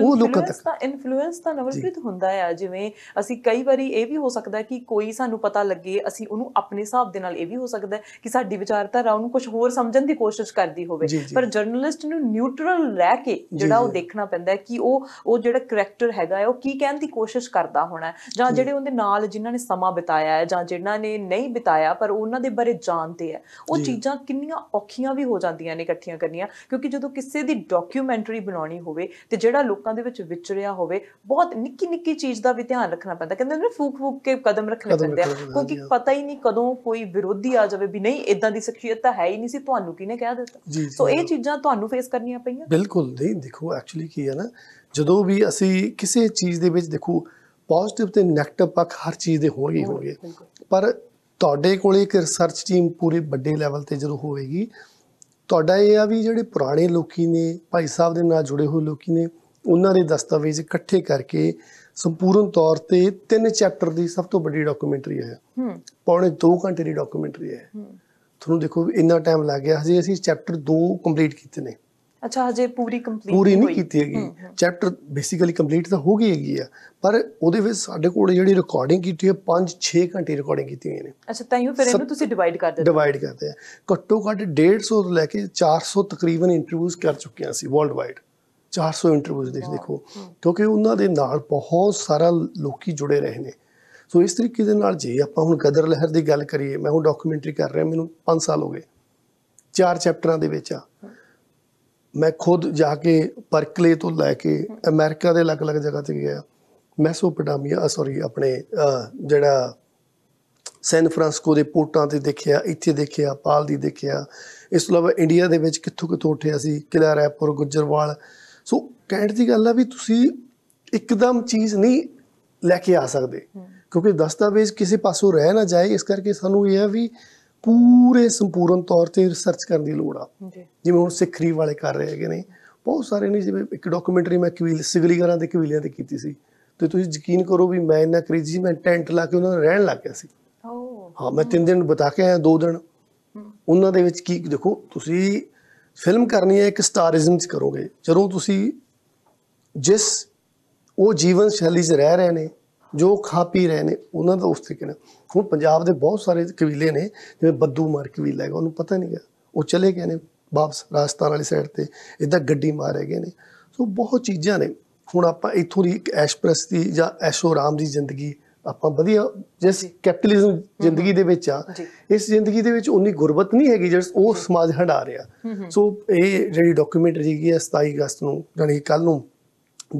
ਉਹ ਲੋਕਾਂ ਤੱਕ ਤਾਂ ਇਨਫਲੂਐਂਸ ਤਾਂ ਨਵਰਪ੍ਰੀਤ ਹੁੰਦਾ ਆ ਜਿਵੇਂ ਅਸੀਂ ਕਈ ਵਾਰੀ ਇਹ ਵੀ ਹੋ ਸਕਦਾ ਹੈ ਕਿ ਕੋਈ ਸਾਨੂੰ ਪਤਾ ਲੱਗੇ ਅਸੀਂ ਉਹਨੂੰ ਆਪਣੇ ਹਿਸਾਬ ਦੇ ਨਾਲ ਇਹ ਵੀ ਹੋ ਸਕਦਾ ਹੈ ਕਿ ਸਾਡੀ ਵਿਚਾਰਧਾਰਾ ਉਹਨੂੰ ਕੁਝ ਹੋਰ ਸਮਝਣ ਦੀ ਕੋਸ਼ਿਸ਼ ਕਰਦੀ ਹੋਵੇ ਪਰ ਜਰਨਲਿਸਟ ਨੂੰ ਨਿਊਟਰਲ ਰਹਿ ਕੇ ਜਿਹੜਾ ਉਹ ਦੇਖਣਾ ਪੈਂਦਾ ਹੈ ਕਿ ਉਹ ਉਹ ਜਿਹੜਾ ਕੈਰੈਕਟਰ ਹੈਗਾ ਹੈ ਉਹ ਕੀ ਕਹਿਣ ਦੀ ਕੋਸ਼ਿਸ਼ ਕਰਦਾ ਹੋਣਾ ਜਾਂ ਜਿਹੜੇ ਉਹਦੇ ਨਾਲ ਜਿਨ੍ਹਾਂ ਨੇ ਸਮਾਂ ਬਿਤਾਇਆ ਹੈ ਜਾਂ ਜਿਨ੍ਹਾਂ ਨੇ ਨਹੀਂ ਬਿਤਾਇਆ ਪਰ ਉਹਨਾਂ ਦੇ ਬਾਰੇ ਜਾਣਦੇ ਆ ਉਹ ਚੀਜ਼ਾਂ ਕਿੰਨੀਆਂ ਔਖੀਆਂ ਵੀ ਹੋ ਜਾਂਦੀਆਂ ਨੇ ਇਕੱਠੀਆਂ ਕਰਨੀਆਂ ਕਿਉਂਕਿ ਜਦੋਂ ਕਿਸੇ ਦੀ ਡਾਕੂਮੈਂਟਰੀ ਬਣਾਉਣੀ ਹੋਵੇ ਤੇ ਜਿਹੜਾ ਲੋਕਾਂ ਦੇ ਵਿੱਚ ਵਿਚਰਿਆ ਹੋਵੇ ਬਹੁਤ ਨਿੱਕੀ ਨਿੱਕੀ ਚੀਜ਼ ਦਾ ਵੀ ਧਿਆਨ ਰੱਖਣਾ ਪੈਂਦਾ ਕਹਿੰਦੇ ਨੇ ਫੂਕ ਫੂਕ ਕੇ ਕਦਮ ਰੱਖਣੇ ਪੈਂਦੇ ਆ ਕਿਉਂਕਿ ਪਤਾ ਹੀ ਨਹੀਂ ਕਦੋਂ ਕੋਈ ਵਿਰੋਧੀ ਆ ਜਾਵੇ ਵੀ ਨਹੀਂ ਇਦਾਂ ਦੀ ਸਖੀਅਤ ਤਾਂ ਹੈ ਹੀ ਨਹੀਂ ਸੀ ਤੁਹਾਨੂੰ ਕਿਹਨੇ ਕਹਿ ਦਿੱਤਾ ਸੋ ਇਹ ਚੀਜ਼ਾਂ ਤੁਹਾਨੂੰ ਫੇਸ ਕਰਨੀਆਂ ਪਈਆਂ ਬਿਲਕੁਲ ਨਹੀਂ ਦੇਖੋ ਐਕਚੁਅਲੀ ਕੀ ਹੈ ਨਾ ਜਦੋਂ ਵੀ ਅਸੀਂ ਕਿਸੇ ਚੀਜ਼ ਦੇ ਵਿੱਚ ਦੇਖੋ ਪੋਜ਼ਿਟਿਵ ਤੇ ਨੈਗੇਟਿਵ ਪੱਖ ਹਰ ਚੀਜ਼ ਦੇ ਹੋਣਗੇ ਹੋਣਗੇ ਪਰ ਤੁਹਾਡੇ ਕੋਲੇ ਇੱਕ ਰਿਸਰਚ ਟੀਮ ਪੂਰੇ ਵੱਡੇ ਲੈਵਲ ਤੇ ਜਦੋਂ ਹੋਵੇਗੀ ਤੁਹਾਡਾ ਇਹ ਆ ਵੀ ਜਿਹੜੇ ਪੁਰਾਣੇ ਲੋਕੀ ਨੇ ਭਾਈ ਸਾਹਿਬ ਦੇ ਨਾਲ ਜੁੜੇ ਹੋਏ ਲੋਕੀ ਨੇ ਉਹਨਾਂ ਦੇ ਦਸਤਾਵੇਜ਼ ਇਕੱਠੇ ਕਰਕੇ ਸੰਪੂਰਨ ਤੌਰ ਤੇ ਤਿੰਨ ਚੈਪਟਰ ਦੀ ਸਭ ਤੋਂ ਵੱਡੀ ਡਾਕੂਮੈਂਟਰੀ ਹੈ ਹੂੰ ਪੌਣੇ 2 ਘੰਟੇ ਦੀ ਡਾਕੂਮੈਂਟਰੀ ਹੈ ਹੂੰ ਤੁਹਾਨੂੰ ਦੇਖੋ ਇੰਨਾ ਟਾਈਮ ਲੱਗ ਗਿਆ ਹਜੇ ਅਸੀਂ ਚੈਪਟਰ 2 ਕੰਪਲੀਟ ਕੀਤੇ ਨੇ ਅੱਛਾ ਹਜੇ ਪੂਰੀ ਕੰਪਲੀਟ ਪੂਰੀ ਨਹੀਂ ਕੀਤੀ ਹੈਗੀ ਚੈਪਟਰ ਬੇਸਿਕਲੀ ਕੰਪਲੀਟ ਤਾਂ ਹੋ ਗਈ ਹੈਗੀ ਆ ਪਰ ਉਹਦੇ ਵਿੱਚ ਸਾਡੇ ਕੋਲ ਜਿਹੜੀ ਰਿਕਾਰਡਿੰਗ ਕੀਤੀ ਹੈ 5-6 ਘੰਟੇ ਰਿਕਾਰਡਿੰਗ ਕੀਤੀ ਹੋਈ ਨੇ ਅੱਛਾ ਤਾਂ ਹੀ ਫਿਰ ਇਹਨੂੰ ਤੁਸੀਂ ਡਿਵਾਈਡ ਕਰ ਦਿੰਦੇ ਡਿਵਾਈਡ ਕਰਦੇ ਆ ਘੱਟੋ ਘੱਟ 150 ਤੋਂ ਲੈ ਕੇ 400 ਤਕਰੀਬਨ ਇੰਟਰਵਿਊਜ਼ ਕਰ ਚੁੱਕੇ ਆ ਸੀ ਵਰਲਡ ਵਾਈਡ 400 ਇੰਟਰਵਿਊਜ਼ ਦੇਖ ਦੇਖੋ ਕਿਉਂਕਿ ਉਹਨਾਂ ਦੇ ਨਾਲ ਬਹੁਤ ਸਾਰਾ ਲੋਕੀ ਜੁੜੇ ਰਹੇ ਨੇ ਸੋ ਇਸ ਤਰੀਕੇ ਦੇ ਨਾਲ ਜੇ ਆਪਾਂ ਹੁਣ ਗਦਰ ਲਹਿਰ ਦੀ ਗੱਲ ਕਰੀਏ ਮੈਂ ਹੁਣ ਡਾਕੂਮੈਂਟਰੀ ਕਰ ਰਿਹਾ ਮੈਨੂੰ 5 ਸਾਲ ਹੋ ਗਏ ਚਾਰ ਚੈਪਟਰਾਂ ਦੇ ਵਿੱਚ ਆ ਮੈਂ ਖੁਦ ਜਾ ਕੇ ਪਰਕਲੇ ਤੋਂ ਲੈ ਕੇ ਅਮਰੀਕਾ ਦੇ ਅਲੱਗ-ਅਲੱਗ ਜਗ੍ਹਾ ਤੇ ਗਿਆ ਮੈਸੋਪੋਟਾਮੀਆ ਸੌਰੀ ਆਪਣੇ ਜਿਹੜਾ ਸੈਨ ਫਰਾਂਸਕੋ ਦੇ ਪੋਰਟਾਂ ਤੇ ਦੇਖਿਆ ਇੱਥੇ ਦੇਖਿਆ ਪਾਲ ਦੀ ਦੇਖਿਆ ਇਸ ਤੋਂ ਇਲਾਵਾ ਇੰਡੀਆ ਦੇ ਵਿੱਚ ਕਿੱਥੋਂ ਕਿੱਥੋਂ ਉੱਠਿਆ ਸੀ ਕਿਲਾ ਰੈਪੁਰ ਗੁੱਜਰਵਾਲ ਸੋ ਕਹਿਣ ਦੀ ਗੱਲ ਆ ਵੀ ਤੁਸੀਂ ਇੱਕਦਮ ਚੀਜ਼ ਨਹੀਂ ਲੈ ਕੇ ਆ ਸਕਦੇ ਕਿਉਂਕਿ ਦਸਤਾਵੇਜ਼ ਕਿਸੇ ਪਾਸੋਂ ਰਹਿ ਨਾ ਜਾਏ ਇਸ ਕਰਕੇ ਸਾਨੂੰ ਇਹ ਆ ਵੀ ਪੂਰੇ ਸੰਪੂਰਨ ਤੌਰ ਤੇ ਰਿਸਰਚ ਕਰਨ ਦੀ ਲੋੜ ਆ ਜਿਵੇਂ ਹੁਣ ਸਿੱਖਰੀ ਵਾਲੇ ਕਰ ਰਹੇ ਹੈਗੇ ਨੇ ਬਹੁਤ ਸਾਰੇ ਨੇ ਜਿਵੇਂ ਇੱਕ ਡਾਕੂਮੈਂਟਰੀ ਮੈਂ ਕਵੀਲ ਸਿਗਲੀਗਰਾਂ ਦੇ ਕਵੀਲਿਆਂ ਤੇ ਕੀਤੀ ਸੀ ਤੇ ਤੁਸੀਂ ਯਕੀਨ ਕਰੋ ਵੀ ਮੈਂ ਇੰਨਾ ਕ੍ਰੇਜ਼ੀ ਮੈਂ ਟੈਂਟ ਲਾ ਕੇ ਉਹਨਾਂ ਨਾਲ ਰਹਿਣ ਲੱਗ ਗਿਆ ਸੀ ਹਾਂ ਮੈਂ 3 ਦਿਨ ਬਤਾ ਕੇ ਆਇਆ 2 ਦਿਨ ਉਹਨਾਂ ਦੇ ਵਿੱਚ ਕੀ ਦੇਖੋ ਤੁਸੀਂ ਫਿਲਮ ਕਰਨੀ ਹੈ ਇੱਕ ਸਟਾਰਿਜ਼ਮ ਚ ਕਰੋਗੇ ਜਦੋਂ ਤੁਸੀਂ ਜਿਸ ਉਹ ਜੀਵਨ ਸ਼ੈਲੀ 'ਚ ਰਹਿ ਰਹੇ ਨੇ ਜੋ ਖਾ ਪੀ ਰਹੇ ਨੇ ਉਹਨਾਂ ਦਾ ਉਸ ਤਰੀਕੇ ਨਾਲ ਹੁਣ ਪੰਜਾਬ ਦੇ ਬਹੁਤ ਸਾਰੇ ਕਬੀਲੇ ਨੇ ਜਿਵੇਂ ਬੱਦੂ ਮਾਰ ਕਬੀਲਾ ਹੈਗਾ ਉਹਨੂੰ ਪਤਾ ਨਹੀਂ ਗਿਆ ਉਹ ਚਲੇ ਗਏ ਨੇ ਵਾਪਸ ਰਾਜਸਥਾਨ ਵਾਲੀ ਸਾਈਡ ਤੇ ਇਦਾਂ ਗੱਡੀ ਮਾਰੇ ਗਏ ਨੇ ਸੋ ਬਹੁਤ ਚੀਜ਼ਾਂ ਨੇ ਹੁਣ ਆਪਾਂ ਇਥੋਂ ਦੀ ਇੱਕ ਐਸ਼ਪ੍ਰਸਤੀ ਜਾਂ ਐਸ਼ੋ ਆਰਾਮ ਦੀ ਜ਼ਿੰਦਗੀ ਆਪਾਂ ਵਧੀਆ ਜਿਸ ਕੈਪੀਟਲਿਜ਼ਮ ਜ਼ਿੰਦਗੀ ਦੇ ਵਿੱਚ ਆ ਇਸ ਜ਼ਿੰਦਗੀ ਦੇ ਵਿੱਚ ਉਨੀ ਗੁਰਬਤ ਨਹੀਂ ਹੈਗੀ ਜਿਹੜਾ ਉਹ ਸਮਾਜ ਹੰਡਾ ਰਿਹਾ ਸੋ ਇਹ ਜਿਹੜੀ ਡਾਕੂਮੈਂਟਰੀ ਹੈਗੀ ਹੈ 27 ਅਗਸਤ ਨੂੰ ਜਾਨੀ ਕੱਲ ਨੂੰ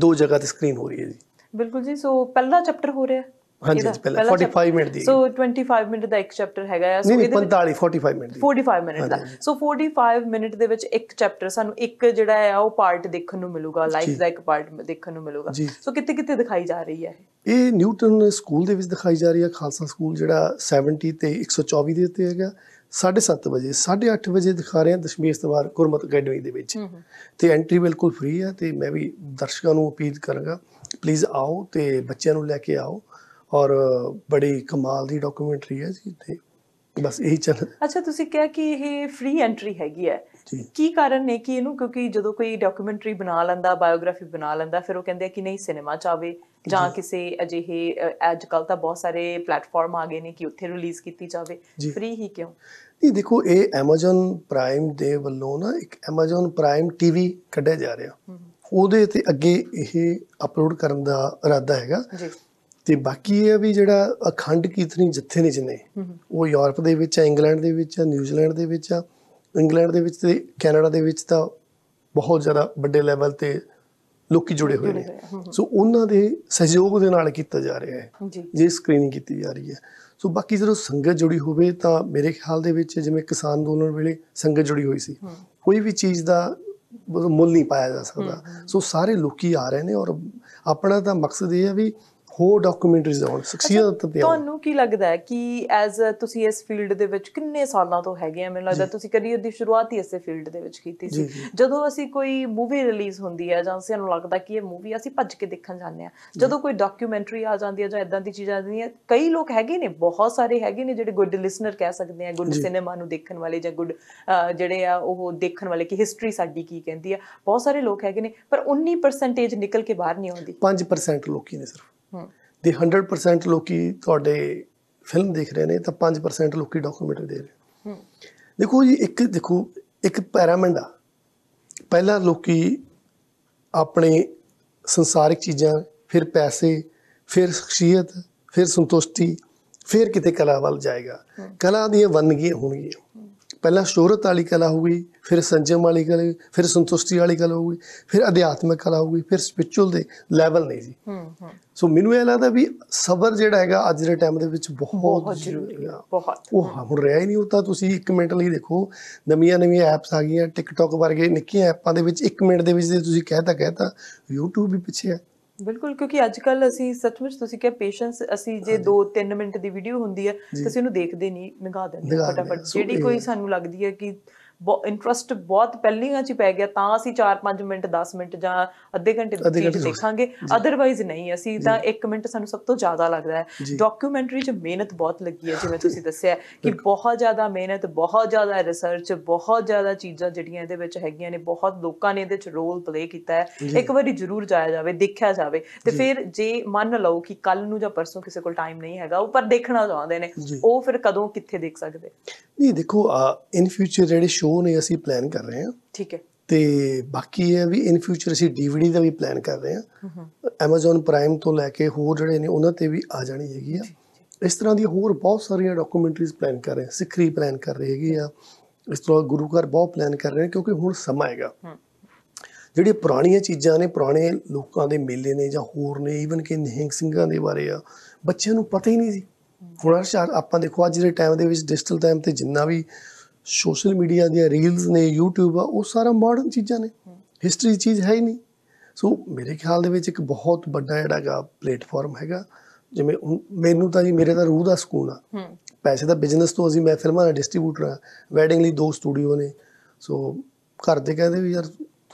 ਦੋ ਜਗ੍ਹਾ ਤੇ ਸਕਰੀਨ ਹੋ ਰਹੀ ਹੈ ਜੀ ਬਿਲਕੁਲ ਜੀ ਸੋ ਪਹਿਲਾ ਚੈਪਟਰ ਹੋ ਰਿਹਾ ਹਾਂਜੀ ਪਹਿਲਾ 45 ਮਿੰਟ ਦੀ ਸੋ 25 ਮਿੰਟ ਦਾ ਇੱਕ ਚੈਪਟਰ ਹੈਗਾ ਆ ਸੋ ਇਹਦੇ 45 45 ਮਿੰਟ ਦੀ 45 ਮਿੰਟ ਦਾ ਸੋ 45 ਮਿੰਟ ਦੇ ਵਿੱਚ ਇੱਕ ਚੈਪਟਰ ਸਾਨੂੰ ਇੱਕ ਜਿਹੜਾ ਹੈ ਉਹ ਪਾਰਟ ਦੇਖਣ ਨੂੰ ਮਿਲੂਗਾ ਲਾਈਫ ਦਾ ਇੱਕ ਪਾਰਟ ਦੇਖਣ ਨੂੰ ਮਿਲੂਗਾ ਸੋ ਕਿੱਥੇ ਕਿੱਥੇ ਦਿਖਾਈ ਜਾ ਰਹੀ ਹੈ ਇਹ ਨਿਊਟਨ ਸਕੂਲ ਦੇ ਵਿੱਚ ਦਿਖਾਈ ਜਾ ਰਹੀ ਹੈ ਖਾਲਸਾ ਸਕੂਲ ਜਿਹੜਾ 70 ਤੇ 124 ਦੇ ਉੱਤੇ ਹੈਗਾ 7:30 ਵਜੇ 8:30 ਵਜੇ ਦਿਖਾ ਰਹੇ ਹਾਂ ਦਸ਼ਮੇਸ਼ ਦਵਾਰ ਗੁਰਮਤ ਅਕੈਡਮੀ ਦੇ ਵਿੱਚ ਤੇ ਐਂਟਰੀ ਬਿਲਕੁਲ ਫ੍ਰੀ ਹੈ ਤੇ ਮੈਂ ਵੀ ਦਰਸ਼ਕਾਂ ਨੂੰ ਅਪੀਲ ਕਰਾਂਗਾ ਪਲੀਜ਼ ਆਓ ਤੇ ਬੱਚਿਆਂ ਨੂੰ ਲੈ ਕੇ ਆਓ ਔਰ ਬੜੀ ਕਮਾਲ ਦੀ ਡਾਕੂਮੈਂਟਰੀ ਹੈ ਜੀ ਤੇ ਬਸ ਇਹੀ ਚੱਲ ਅੱਛਾ ਤੁਸੀਂ ਕਿਹਾ ਕਿ ਇਹ ਫ੍ਰੀ ਐਂਟਰੀ ਹੈਗੀ ਹੈ ਕੀ ਕਾਰਨ ਨੇ ਕਿ ਇਹਨੂੰ ਕਿਉਂਕਿ ਜਦੋਂ ਕੋਈ ਡਾਕੂਮੈਂਟਰੀ ਬਣਾ ਲੈਂਦਾ ਬਾਇਓਗ੍ਰਾਫੀ ਬਣਾ ਲੈਂਦਾ ਫਿਰ ਉਹ ਕਹਿੰਦੇ ਆ ਕਿ ਨਹੀਂ ਸਿਨੇਮਾ ਚ ਆਵੇ ਜਾਂ ਕਿਸੇ ਅਜਿਹੇ ਅੱਜ ਕੱਲ ਤਾਂ ਬਹੁਤ ਸਾਰੇ ਪਲੇਟਫਾਰਮ ਆ ਗਏ ਨੇ ਕਿ ਉੱਥੇ ਰਿਲੀਜ਼ ਕੀਤੀ ਜਾਵੇ ਫ੍ਰੀ ਹੀ ਕਿਉਂ ਨਹੀਂ ਦੇਖੋ ਇਹ Amazon ਪ੍ਰਾਈਮ ਦੇ ਵੱਲੋਂ ਨਾ ਇੱਕ Amazon ਪ੍ਰਾਈਮ ਟੀਵੀ ਕੱਢਿਆ ਜਾ ਰਿਹਾ ਉਹਦੇ ਤੇ ਅੱਗੇ ਇਹ ਅਪਲੋਡ ਕਰਨ ਦਾ ਇਰਾਦਾ ਹੈਗਾ ਜੀ ਤੇ ਬਾਕੀ ਇਹ ਵੀ ਜਿਹੜਾ ਅਖੰਡ ਕੀਰਤਨੀ ਜਿੱਥੇ ਨੇ ਜਿੰਨੇ ਉਹ ਯੂਰਪ ਦੇ ਵਿੱਚ ਆ ਇੰਗਲੈਂਡ ਦੇ ਵਿੱਚ ਆ ਨਿਊਜ਼ੀਲੈਂਡ ਦੇ ਵਿੱਚ ਆ ਇੰਗਲੈਂਡ ਦੇ ਵਿੱਚ ਤੇ ਕੈਨੇਡਾ ਦੇ ਵਿੱਚ ਤਾਂ ਬਹੁਤ ਜ਼ਿਆਦਾ ਵੱਡੇ ਲੈਵਲ ਤੇ ਲੋਕੀ ਜੁੜੇ ਹੋਏ ਨੇ ਸੋ ਉਹਨਾਂ ਦੇ ਸਹਿਯੋਗ ਦੇ ਨਾਲ ਕੀਤਾ ਜਾ ਰਿਹਾ ਹੈ ਜੇ ਸਕਰੀਨਿੰਗ ਕੀਤੀ ਜਾ ਰਹੀ ਹੈ ਸੋ ਬਾਕੀ ਜਦੋਂ ਸੰਗਤ ਜੁੜੀ ਹੋਵੇ ਤਾਂ ਮੇਰੇ ਖਿਆਲ ਦੇ ਵਿੱਚ ਜਿਵੇਂ ਕਿਸਾਨ ਅੰਦੋਲਨ ਵੇਲੇ ਸੰਗਤ ਜੁੜੀ ਹੋਈ ਸੀ ਕੋਈ ਵੀ ਚੀਜ਼ ਦਾ ਮੁੱਲ ਨਹੀਂ ਪਾਇਆ ਜਾ ਸਕਦਾ ਸੋ ਸਾਰੇ ਲੋਕੀ ਆ ਰਹੇ ਨੇ ਔਰ ਆਪਣਾ ਤਾਂ ਮਕਸਦ ਇਹ ਹੈ ਵੀ ਹੋਰ ਡਾਕੂਮੈਂਟਰੀਜ਼ ਆਉਣ ਸ਼ਖਸੀਅਤ ਤੇ ਤੁਹਾਨੂੰ ਕੀ ਲੱਗਦਾ ਹੈ ਕਿ ਐਜ਼ ਤੁਸੀਂ ਇਸ ਫੀਲਡ ਦੇ ਵਿੱਚ ਕਿੰਨੇ ਸਾਲਾਂ ਤੋਂ ਹੈਗੇ ਆ ਮੈਨੂੰ ਲੱਗਦਾ ਤੁਸੀਂ ਕਰੀਅਰ ਦੀ ਸ਼ੁਰੂਆਤ ਹੀ ਇਸੇ ਫੀਲਡ ਦੇ ਵਿੱਚ ਕੀਤੀ ਸੀ ਜਦੋਂ ਅਸੀਂ ਕੋਈ ਮੂਵੀ ਰਿਲੀਜ਼ ਹੁੰਦੀ ਹੈ ਜਾਂ ਸਾਨੂੰ ਲੱਗਦਾ ਕਿ ਇਹ ਮੂਵੀ ਅਸੀਂ ਭੱਜ ਕੇ ਦੇਖਣ ਜਾਂਦੇ ਆ ਜਦੋਂ ਕੋਈ ਡਾਕੂਮੈਂਟਰੀ ਆ ਜਾਂਦੀ ਹੈ ਜਾਂ ਇਦਾਂ ਦੀ ਚੀਜ਼ ਆ ਜਾਂਦੀ ਹੈ ਕਈ ਲੋਕ ਹੈਗੇ ਨੇ ਬਹੁਤ ਸਾਰੇ ਹੈਗੇ ਨੇ ਜਿਹੜੇ ਗੁੱਡ ਲਿਸਨਰ ਕਹਿ ਸਕਦੇ ਆ ਗੁੱਡ ਸਿਨੇਮਾ ਨੂੰ ਦੇਖਣ ਵਾਲੇ ਜਾਂ ਗੁੱਡ ਜਿਹੜੇ ਆ ਉਹ ਦੇਖਣ ਵਾਲੇ ਕਿ ਹਿਸਟਰੀ ਸਾਡੀ ਕੀ ਕਹਿੰਦੀ ਆ ਬਹੁਤ ਸਾਰੇ ਲੋਕ ਹੈਗੇ ਨੇ ਪਰ 19% ਨਿਕਲ ਕੇ ਬਾਹਰ ਨਹੀਂ ਆਉਂਦੀ 5% ਲੋਕੀ ਨੇ ਸਿਰਫ ਦੇ 100% ਲੋਕੀ ਤੁਹਾਡੇ ਫਿਲਮ ਦੇਖ ਰਹੇ ਨੇ ਤਾਂ 5% ਲੋਕੀ ਡਾਕੂਮੈਂਟਰੀ ਦੇ ਰਹੇ ਹੂੰ ਦੇਖੋ ਜੀ ਇੱਕ ਦੇਖੋ ਇੱਕ ਪੈਰਾਮੈਂਡ ਆ ਪਹਿਲਾਂ ਲੋਕੀ ਆਪਣੇ ਸੰਸਾਰਿਕ ਚੀਜ਼ਾਂ ਫਿਰ ਪੈਸੇ ਫਿਰ ਸ਼ਖਸੀਅਤ ਫਿਰ ਸੰਤੁਸ਼ਟੀ ਫਿਰ ਕਿਤੇ ਕਲਾ ਵੱਲ ਜਾਏਗਾ ਕਲਾ ਦੀਆਂ ਵੰਨਗੀਆਂ ਹੋਣਗੀਆਂ ਪਹਿਲਾਂ ਸ਼ੋਹਰਤ ਵਾਲੀ ਕਲਾ ਹੋਊਗੀ ਫਿਰ ਸੰਜਮ ਵਾਲੀ ਕਲਾ ਫਿਰ ਸੰਤੁਸ਼ਟੀ ਵਾਲੀ ਕਲਾ ਹੋਊਗੀ ਫਿਰ ਅਧਿਆਤਮਿਕ ਕਲਾ ਹੋਊਗੀ ਫਿਰ ਸਪਿਰਚੁਅਲ ਦੇ ਲੈਵਲ ਨੇ ਜੀ ਹੂੰ ਹੂੰ ਸੋ ਮੈਨੂੰ ਇਹ ਲੱਗਦਾ ਵੀ ਸਬਰ ਜਿਹੜਾ ਹੈਗਾ ਅੱਜ ਦੇ ਟਾਈਮ ਦੇ ਵਿੱਚ ਬਹੁਤ ਜ਼ਰੂਰੀ ਹੈ ਬਹੁਤ ਉਹ ਹੁਣ ਰਿਹਾ ਹੀ ਨਹੀਂ ਹੁੰਦਾ ਤੁਸੀਂ 1 ਮਿੰਟ ਲਈ ਦੇਖੋ ਨਵੀਆਂ ਨਵੀਆਂ ਐਪਸ ਆ ਗਈਆਂ ਟਿਕਟੌਕ ਵਰਗੇ ਨਿੱਕੀਆਂ ਐਪਾਂ ਦੇ ਵਿੱਚ 1 ਮਿੰਟ ਦੇ ਵਿੱਚ ਕਹਿ ਤੁਸੀਂ ਕਹਿਤਾ ਕਹਿਤਾ YouTube ਵੀ ਪਿੱਛੇ ਹੈ ਬਿਲਕੁਲ ਕਿਉਂਕਿ ਅੱਜ ਕੱਲ ਅਸੀਂ ਸੱਚਮੁੱਚ ਤੁਸੀਂ ਕਿਹਾ ਪੇਸ਼ੈਂਸ ਅਸੀਂ ਜੇ 2-3 ਮਿੰਟ ਦੀ ਵੀਡੀਓ ਹੁੰਦੀ ਹੈ ਤੁਸੀਂ ਉਹਨੂੰ ਦੇਖਦੇ ਨਹੀਂ ਨਿਗਾਹ ਦਿੰਦੇ ਫਟਾਫਟ ਜਿਹੜੀ ਕੋਈ ਸਾਨੂੰ ਲੱਗਦੀ ਹੈ ਕਿ ਇੰਟਰਸਟ ਬਹੁਤ ਪਹਿਲੀਆਂ 'ਚ ਪੈ ਗਿਆ ਤਾਂ ਅਸੀਂ 4-5 ਮਿੰਟ 10 ਮਿੰਟ ਜਾਂ ਅੱਧੇ ਘੰਟੇ ਦੀ ਚੀਜ਼ ਦੇਖਾਂਗੇ ਅਦਰਵਾਈਜ਼ ਨਹੀਂ ਅਸੀਂ ਤਾਂ 1 ਮਿੰਟ ਸਾਨੂੰ ਸਭ ਤੋਂ ਜ਼ਿਆਦਾ ਲੱਗਦਾ ਹੈ ਡਾਕੂਮੈਂਟਰੀ 'ਚ ਮਿਹਨਤ ਬਹੁਤ ਲੱਗੀ ਹੈ ਜਿਵੇਂ ਤੁਸੀਂ ਦੱਸਿਆ ਕਿ ਬਹੁਤ ਜ਼ਿਆਦਾ ਮਿਹਨਤ ਬਹੁਤ ਜ਼ਿਆਦਾ ਰਿਸਰਚ ਬਹੁਤ ਜ਼ਿਆਦਾ ਚੀਜ਼ਾਂ ਜਿਹੜੀਆਂ ਇਹਦੇ ਵਿੱਚ ਹੈਗੀਆਂ ਨੇ ਬਹੁਤ ਲੋਕਾਂ ਨੇ ਇਹਦੇ 'ਚ ਰੋਲ ਪਲੇ ਕੀਤਾ ਹੈ ਇੱਕ ਵਾਰੀ ਜ਼ਰੂਰ ਜਾਇਆ ਜਾਵੇ ਦੇਖਿਆ ਜਾਵੇ ਤੇ ਫਿਰ ਜੇ ਮੰਨ ਲਓ ਕਿ ਕੱਲ ਨੂੰ ਜਾਂ ਪਰਸੋਂ ਕਿਸੇ ਕੋਲ ਟਾਈਮ ਨਹੀਂ ਹੈਗਾ ਉਹ ਪਰ ਦੇਖਣਾ ਚਾਹੁੰਦੇ ਨੇ ਉਹ ਫਿਰ ਕਦੋਂ ਕਿੱਥੇ ਦੇਖ ਸਕਦੇ ਨਹੀਂ ਦੇਖੋ ਇਨ ਫਿਊਚਰ ਜਿਹੜੇ ਸ਼ੋਅ ਨੇ ਅਸੀਂ ਪਲਾਨ ਕਰ ਰਹੇ ਹਾਂ ਠੀਕ ਹੈ ਤੇ ਬਾਕੀ ਇਹ ਵੀ ਇਨ ਫਿਊਚਰ ਅਸੀਂ ਡੀਵੀਡੀ ਦਾ ਵੀ ਪਲਾਨ ਕਰ ਰਹੇ ਹਾਂ Amazon Prime ਤੋਂ ਲੈ ਕੇ ਹੋਰ ਜਿਹੜੇ ਨੇ ਉਹਨਾਂ ਤੇ ਵੀ ਆ ਜਾਣੀ ਹੈਗੀ ਆ ਇਸ ਤਰ੍ਹਾਂ ਦੀ ਹੋਰ ਬਹੁਤ ਸਾਰੀਆਂ ਡਾਕੂਮੈਂਟਰੀਜ਼ ਪਲਾਨ ਕਰ ਰਹੇ ਹਾਂ ਸਿੱਖਰੀ ਪਲਾਨ ਕਰ ਰਹੇ ਹੈਗੇ ਆ ਇਸ ਤਰ੍ਹਾਂ ਗੁਰੂ ਘਰ ਬਹੁਤ ਪਲਾਨ ਕਰ ਰਹੇ ਹਾਂ ਕਿਉਂਕਿ ਹੁਣ ਸਮਾਂ ਹੈਗਾ ਜਿਹੜੀਆਂ ਪੁਰਾਣੀਆਂ ਚੀਜ਼ਾਂ ਨੇ ਪੁਰਾਣੇ ਲੋਕਾਂ ਦੇ ਮੇਲੇ ਨੇ ਜਾਂ ਹੋਰ ਨੇ ਈਵਨ ਕਿ ਨਿਹੰਗ ਸਿੰਘਾਂ ਦੇ ਬਾਰੇ ਆ ਬੱਚਿਆਂ ਨੂੰ ਪਤਾ ਹੀ ਨਹੀਂ ਸੀ ਹੁਣ ਆਪਾਂ ਦੇਖੋ ਅੱਜ ਦੇ ਟਾਈਮ ਦੇ ਵਿੱਚ ਡਿਜੀਟਲ ਟਾਈਮ ਤੇ ਜਿੰਨਾ ਵੀ ਸੋਸ਼ਲ ਮੀਡੀਆ ਦੀਆਂ ਰੀਲਸ ਨੇ YouTube ਆ ਉਹ ਸਾਰਾ ਮਾਡਰਨ ਚੀਜ਼ਾਂ ਨੇ ਹਿਸਟਰੀ ਚੀਜ਼ ਹੈ ਹੀ ਨਹੀਂ ਸੋ ਮੇਰੇ ਖਿਆਲ ਦੇ ਵਿੱਚ ਇੱਕ ਬਹੁਤ ਵੱਡਾ ਜਿਹੜਾਗਾ ਪਲੇਟਫਾਰਮ ਹੈਗਾ ਜਿਵੇਂ ਮੈਨੂੰ ਤਾਂ ਜੀ ਮੇਰੇ ਤਾਂ ਰੂਹ ਦਾ ਸਕੂਨ ਆ ਪੈਸੇ ਦਾ ਬਿਜ਼ਨਸ ਤੋਂ ਅਸੀਂ ਮੈਂ ਫਿਲਮਾਂ ਦਾ ਡਿਸਟ੍ਰੀਬਿਊਟਰ ਆ ਵੈਡਿੰਗ ਲਈ ਦੋ ਸਟੂਡੀਓ ਨੇ ਸੋ ਘਰ ਦੇ ਕਹਿੰਦੇ ਵੀ ਯਾਰ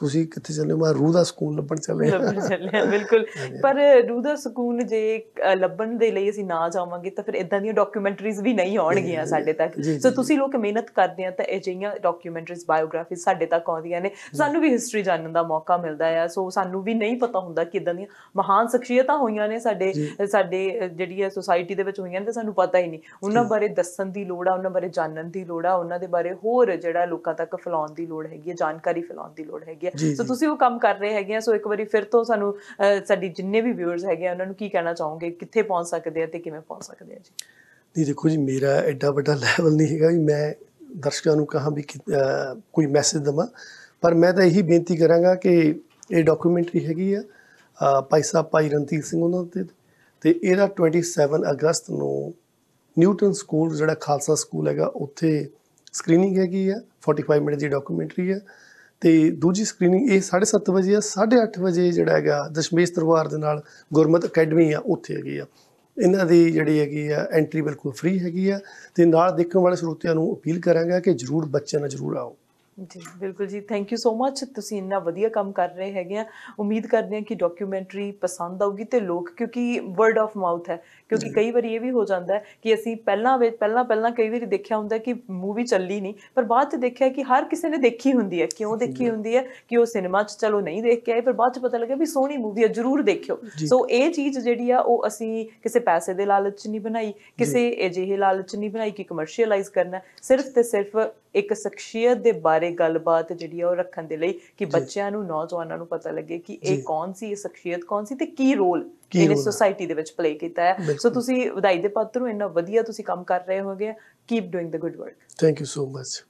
ਤੁਸੀਂ ਕਿੱਥੇ ਚੱਲੇ ਮੈਂ ਰੂਹ ਦਾ ਸਕੂਨ ਲੱਭਣ ਚੱਲੇ ਲੱਭਣ ਚੱਲੇ ਬਿਲਕੁਲ ਪਰ ਰੂਹ ਦਾ ਸਕੂਨ ਜੇ ਲੱਭਣ ਦੇ ਲਈ ਅਸੀਂ ਨਾ ਜਾਵਾਂਗੇ ਤਾਂ ਫਿਰ ਇਦਾਂ ਦੀਆਂ ਡਾਕੂਮੈਂਟਰੀਜ਼ ਵੀ ਨਹੀਂ ਆਉਣਗੀਆਂ ਸਾਡੇ ਤੱਕ ਸੋ ਤੁਸੀਂ ਲੋਕ ਮਿਹਨਤ ਕਰਦੇ ਆ ਤਾਂ ਜਿਹੀਆਂ ਡਾਕੂਮੈਂਟਰੀਜ਼ ਬਾਇਓਗ੍ਰਾਫੀ ਸਾਡੇ ਤੱਕ ਆਉਂਦੀਆਂ ਨੇ ਸਾਨੂੰ ਵੀ ਹਿਸਟਰੀ ਜਾਣਨ ਦਾ ਮੌਕਾ ਮਿਲਦਾ ਆ ਸੋ ਸਾਨੂੰ ਵੀ ਨਹੀਂ ਪਤਾ ਹੁੰਦਾ ਕਿ ਇਦਾਂ ਦੀਆਂ ਮਹਾਨ ਸ਼ਖਸੀਅਤਾਂ ਹੋਈਆਂ ਨੇ ਸਾਡੇ ਸਾਡੇ ਜਿਹੜੀ ਹੈ ਸੋਸਾਇਟੀ ਦੇ ਵਿੱਚ ਹੋਈਆਂ ਨੇ ਸਾਨੂੰ ਪਤਾ ਹੀ ਨਹੀਂ ਉਹਨਾਂ ਬਾਰੇ ਦੱਸਣ ਦੀ ਲੋੜ ਆ ਉਹਨਾਂ ਬਾਰੇ ਜਾਣਨ ਦੀ ਲੋੜ ਆ ਉਹਨਾਂ ਦੇ ਬਾਰੇ ਹੋਰ ਜਿਹੜਾ ਲੋਕਾਂ ਤੱਕ ਫੈਲਾਉਣ ਦੀ ਲੋੜ ਹੈਗੀ ਹੈ ਜਾਣਕਾਰੀ ਫੈਲਾਉਣ ਦੀ ਲੋੜ ਹੈਗੀ ਹੈ ਹੈ ਸੋ ਤੁਸੀਂ ਉਹ ਕੰਮ ਕਰ ਰਹੇ ਹੈਗੇ ਆ ਸੋ ਇੱਕ ਵਾਰੀ ਫਿਰ ਤੋਂ ਸਾਨੂੰ ਸਾਡੀ ਜਿੰਨੇ ਵੀ ਵਿਊਅਰਸ ਹੈਗੇ ਆ ਉਹਨਾਂ ਨੂੰ ਕੀ ਕਹਿਣਾ ਚਾਹੋਗੇ ਕਿੱਥੇ ਪਹੁੰਚ ਸਕਦੇ ਆ ਤੇ ਕਿਵੇਂ ਪਹੁੰਚ ਸਕਦੇ ਆ ਜੀ ਨਹੀਂ ਦੇਖੋ ਜੀ ਮੇਰਾ ਐਡਾ ਵੱਡਾ ਲੈਵਲ ਨਹੀਂ ਹੈਗਾ ਵੀ ਮੈਂ ਦਰਸ਼ਕਾਂ ਨੂੰ ਕਹਾਂ ਵੀ ਕੋਈ ਮੈਸੇਜ ਦਵਾਂ ਪਰ ਮੈਂ ਤਾਂ ਇਹੀ ਬੇਨਤੀ ਕਰਾਂਗਾ ਕਿ ਇਹ ਡਾਕੂਮੈਂਟਰੀ ਹੈਗੀ ਆ ਭਾਈ ਸਾਹਿਬ ਭਾਈ ਰਣਜੀਤ ਸਿੰਘ ਉਹਨਾਂ ਤੇ ਤੇ ਇਹਦਾ 27 ਅਗਸਤ ਨੂੰ ਨਿਊਟਨ ਸਕੂਲ ਜਿਹੜਾ ਖਾਲਸਾ ਸਕੂਲ ਹੈਗਾ ਉੱਥੇ ਸਕਰੀਨਿੰਗ ਹੈਗੀ ਆ 45 ਮਿੰਟ ਦੀ ਡਾਕੂਮੈਂਟਰੀ ਆ ਤੇ ਦੂਜੀ ਸਕਰੀਨਿੰਗ ਇਹ 7:30 ਵਜੇ ਆ 8:30 ਵਜੇ ਜਿਹੜਾ ਹੈਗਾ ਦਸ਼ਮੇਸ਼ ਦਰਬਾਰ ਦੇ ਨਾਲ ਗੁਰਮਤ ਅਕੈਡਮੀ ਆ ਉੱਥੇ ਹੈਗੀ ਆ ਇਹਨਾਂ ਦੀ ਜਿਹੜੀ ਹੈਗੀ ਆ ਐਂਟਰੀ ਬਿਲਕੁਲ ਫ੍ਰੀ ਹੈਗੀ ਆ ਤੇ ਨਾਲ ਦੇਖਣ ਵਾਲੇ ਸਰੋਤਿਆਂ ਨੂੰ ਅਪੀਲ ਕਰਾਂਗਾ ਕਿ ਜਰੂਰ ਬੱਚੇ ਨਾਲ ਜਰੂਰ ਆਓ ਜੀ ਬਿਲਕੁਲ ਜੀ ਥੈਂਕ ਯੂ ਸੋ ਮੱਚ ਤੁਸੀਂ ਇੰਨਾ ਵਧੀਆ ਕੰਮ ਕਰ ਰਹੇ ਹੈਗੇ ਆ ਉਮੀਦ ਕਰਦੇ ਆ ਕਿ ਡਾਕੂਮੈਂਟਰੀ ਪਸੰਦ ਆਊਗੀ ਤੇ ਲੋਕ ਕਿਉਂਕਿ ਵਰਡ ਆਫ ਮਾਊਥ ਹੈ ਕਿਉਂਕਿ ਕਈ ਵਾਰੀ ਇਹ ਵੀ ਹੋ ਜਾਂਦਾ ਹੈ ਕਿ ਅਸੀਂ ਪਹਿਲਾਂ ਵੇ ਪਹਿਲਾਂ ਪਹਿਲਾਂ ਕਈ ਵਾਰੀ ਦੇਖਿਆ ਹੁੰਦਾ ਕਿ ਮੂਵੀ ਚੱਲੀ ਨਹੀਂ ਪਰ ਬਾਅਦ ਚ ਦੇਖਿਆ ਕਿ ਹਰ ਕਿਸੇ ਨੇ ਦੇਖੀ ਹੁੰਦੀ ਹੈ ਕਿਉਂ ਦੇਖੀ ਹੁੰਦੀ ਹੈ ਕਿ ਉਹ ਸਿਨੇਮਾ ਚ ਚਲੋ ਨਹੀਂ ਦੇਖ ਕੇ ਆਏ ਪਰ ਬਾਅਦ ਚ ਪਤਾ ਲੱਗਿਆ ਵੀ ਸੋਹਣੀ ਮੂਵੀ ਹੈ ਜਰੂਰ ਦੇਖਿਓ ਸੋ ਇਹ ਚੀਜ਼ ਜਿਹੜੀ ਆ ਉਹ ਅਸੀਂ ਕਿਸੇ ਪੈਸੇ ਦੇ ਲਾਲਚ ਨਹੀਂ ਬਣਾਈ ਕਿਸੇ ਅਜਿਹੇ ਲਾਲਚ ਨਹੀਂ ਬਣਾਈ ਕਿ ਕਮਰਸ਼ੀਅਲਾਈਜ਼ ਕਰਨਾ ਸਿਰਫ ਤੇ ਸਿਰਫ ਇੱਕ ਸ਼ਖਸੀਅਤ ਦੇ ਬਾਰੇ ਗੱਲਬਾਤ ਜਿਹੜੀ ਆ ਉਹ ਰੱਖਣ ਦੇ ਲਈ ਕਿ ਬੱਚਿਆਂ ਨੂੰ ਨੌਜਵਾਨਾਂ ਨੂੰ ਪਤਾ ਲੱਗੇ ਕਿ ਇਹ ਕੌਣ ਸੀ ਇਹ ਸ਼ਖਸੀਅਤ ਕੌਣ ਸੀ ਤੇ ਕੀ ਰੋਲ ਇਹਨੇ ਸੋਸਾਇਟੀ ਦੇ ਵਿੱਚ ਪਲੇ ਕੀਤਾ ਹੈ ਸੋ ਤੁਸੀਂ ਵਧਾਈ ਦੇ ਪਾਤਰ ਨੂੰ ਇੰਨਾ ਵਧੀਆ ਤੁਸੀਂ ਕੰਮ ਕਰ ਰਹੇ ਹੋਗੇ keep doing the good work thank you so much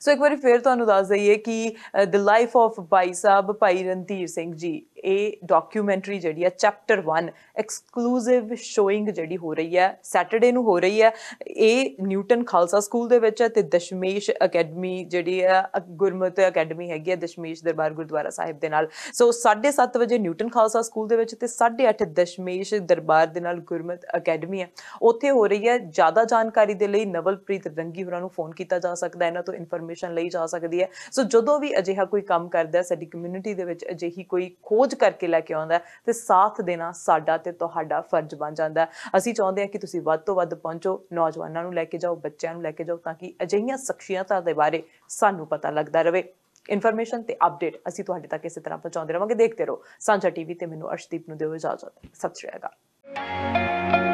so ਇੱਕ ਵਾਰੀ ਫੇਰ ਤੁਹਾਨੂੰ ਦੱਸ ਦਈਏ ਕਿ ਦ ਲਾਈਫ ਆਫ ਭਾਈ ਸਾਹਿਬ ਭਾਈ ਰਣਧੀਰ ਸਿੰਘ ਜੀ ਇਹ ਡਾਕੂਮੈਂਟਰੀ ਜਿਹੜੀ ਹੈ ਚੈਪਟਰ 1 ਐਕਸਕਲੂਸਿਵ ਸ਼ੋਇੰਗ ਜਿਹੜੀ ਹੋ ਰਹੀ ਹੈ ਸੈਟਰਡੇ ਨੂੰ ਹੋ ਰਹੀ ਹੈ ਇਹ ਨਿਊਟਨ ਖਾਲਸਾ ਸਕੂਲ ਦੇ ਵਿੱਚ ਹੈ ਤੇ ਦਸ਼ਮੇਸ਼ ਅਕੈਡਮੀ ਜਿਹੜੀ ਹੈ ਗੁਰਮਤਿ ਅਕੈਡਮੀ ਹੈਗੀ ਹੈ ਦਸ਼ਮੇਸ਼ ਦਰਬਾਰ ਗੁਰਦੁਆਰਾ ਸਾਹਿਬ ਦੇ ਨਾਲ ਸੋ 7:30 ਵਜੇ ਨਿਊਟਨ ਖਾਲਸਾ ਸਕੂਲ ਦੇ ਵਿੱਚ ਤੇ 8:30 ਦਸ਼ਮੇਸ਼ ਦਰਬਾਰ ਦੇ ਨਾਲ ਗੁਰਮਤਿ ਅਕੈਡਮੀ ਹੈ ਉੱਥੇ ਹੋ ਰਹੀ ਹੈ ਜ਼ਿਆਦਾ ਜਾਣਕਾਰੀ ਦੇ ਲਈ ਨਵਲਪ੍ਰੀਤ ਰੰਗੀ ਹੋਰਾਂ ਨੂੰ ਫੋਨ ਕੀਤਾ ਜਾ ਸਕਦਾ ਹੈ ਇਹਨਾਂ ਤੋਂ ਇਨਫੋਰਮੇਸ਼ਨ ਪਰਮਿਸ਼ਨ ਲਈ ਜਾ ਸਕਦੀ ਹੈ ਸੋ ਜਦੋਂ ਵੀ ਅਜਿਹਾ ਕੋਈ ਕੰਮ ਕਰਦਾ ਹੈ ਸਾਡੀ ਕਮਿਊਨਿਟੀ ਦੇ ਵਿੱਚ ਅਜਿਹੀ ਕੋਈ ਖੋਜ ਕਰਕੇ ਲੈ ਕੇ ਆਉਂਦਾ ਤੇ ਸਾਥ ਦੇਣਾ ਸਾਡਾ ਤੇ ਤੁਹਾਡਾ ਫਰਜ਼ ਬਣ ਜਾਂਦਾ ਅਸੀਂ ਚਾਹੁੰਦੇ ਹਾਂ ਕਿ ਤੁਸੀਂ ਵੱਧ ਤੋਂ ਵੱਧ ਪਹੁੰਚੋ ਨੌਜਵਾਨਾਂ ਨੂੰ ਲੈ ਕੇ ਜਾਓ ਬੱਚਿਆਂ ਨੂੰ ਲੈ ਕੇ ਜਾਓ ਤਾਂ ਕਿ ਅਜਿਹੀਆਂ ਸ਼ਖਸੀਅਤਾਂ ਦੇ ਬਾਰੇ ਸਾਨੂੰ ਪਤਾ ਲੱਗਦਾ ਰਹੇ ਇਨਫੋਰਮੇਸ਼ਨ ਤੇ ਅਪਡੇਟ ਅਸੀਂ ਤੁਹਾਡੇ ਤੱਕ ਇਸੇ ਤਰ੍ਹਾਂ ਪਹੁੰਚਾਉਂਦੇ ਰਵਾਂਗੇ ਦੇਖਦੇ ਰਹੋ ਸਾਂਝਾ ਟੀਵੀ ਤੇ ਮੈਨੂੰ ਅਰਸ਼ਦੀਪ ਨੂੰ ਦਿਓ ਇਜਾਜ਼ਤ ਸਤਿ ਸ਼੍ਰੀ ਅਕਾਲ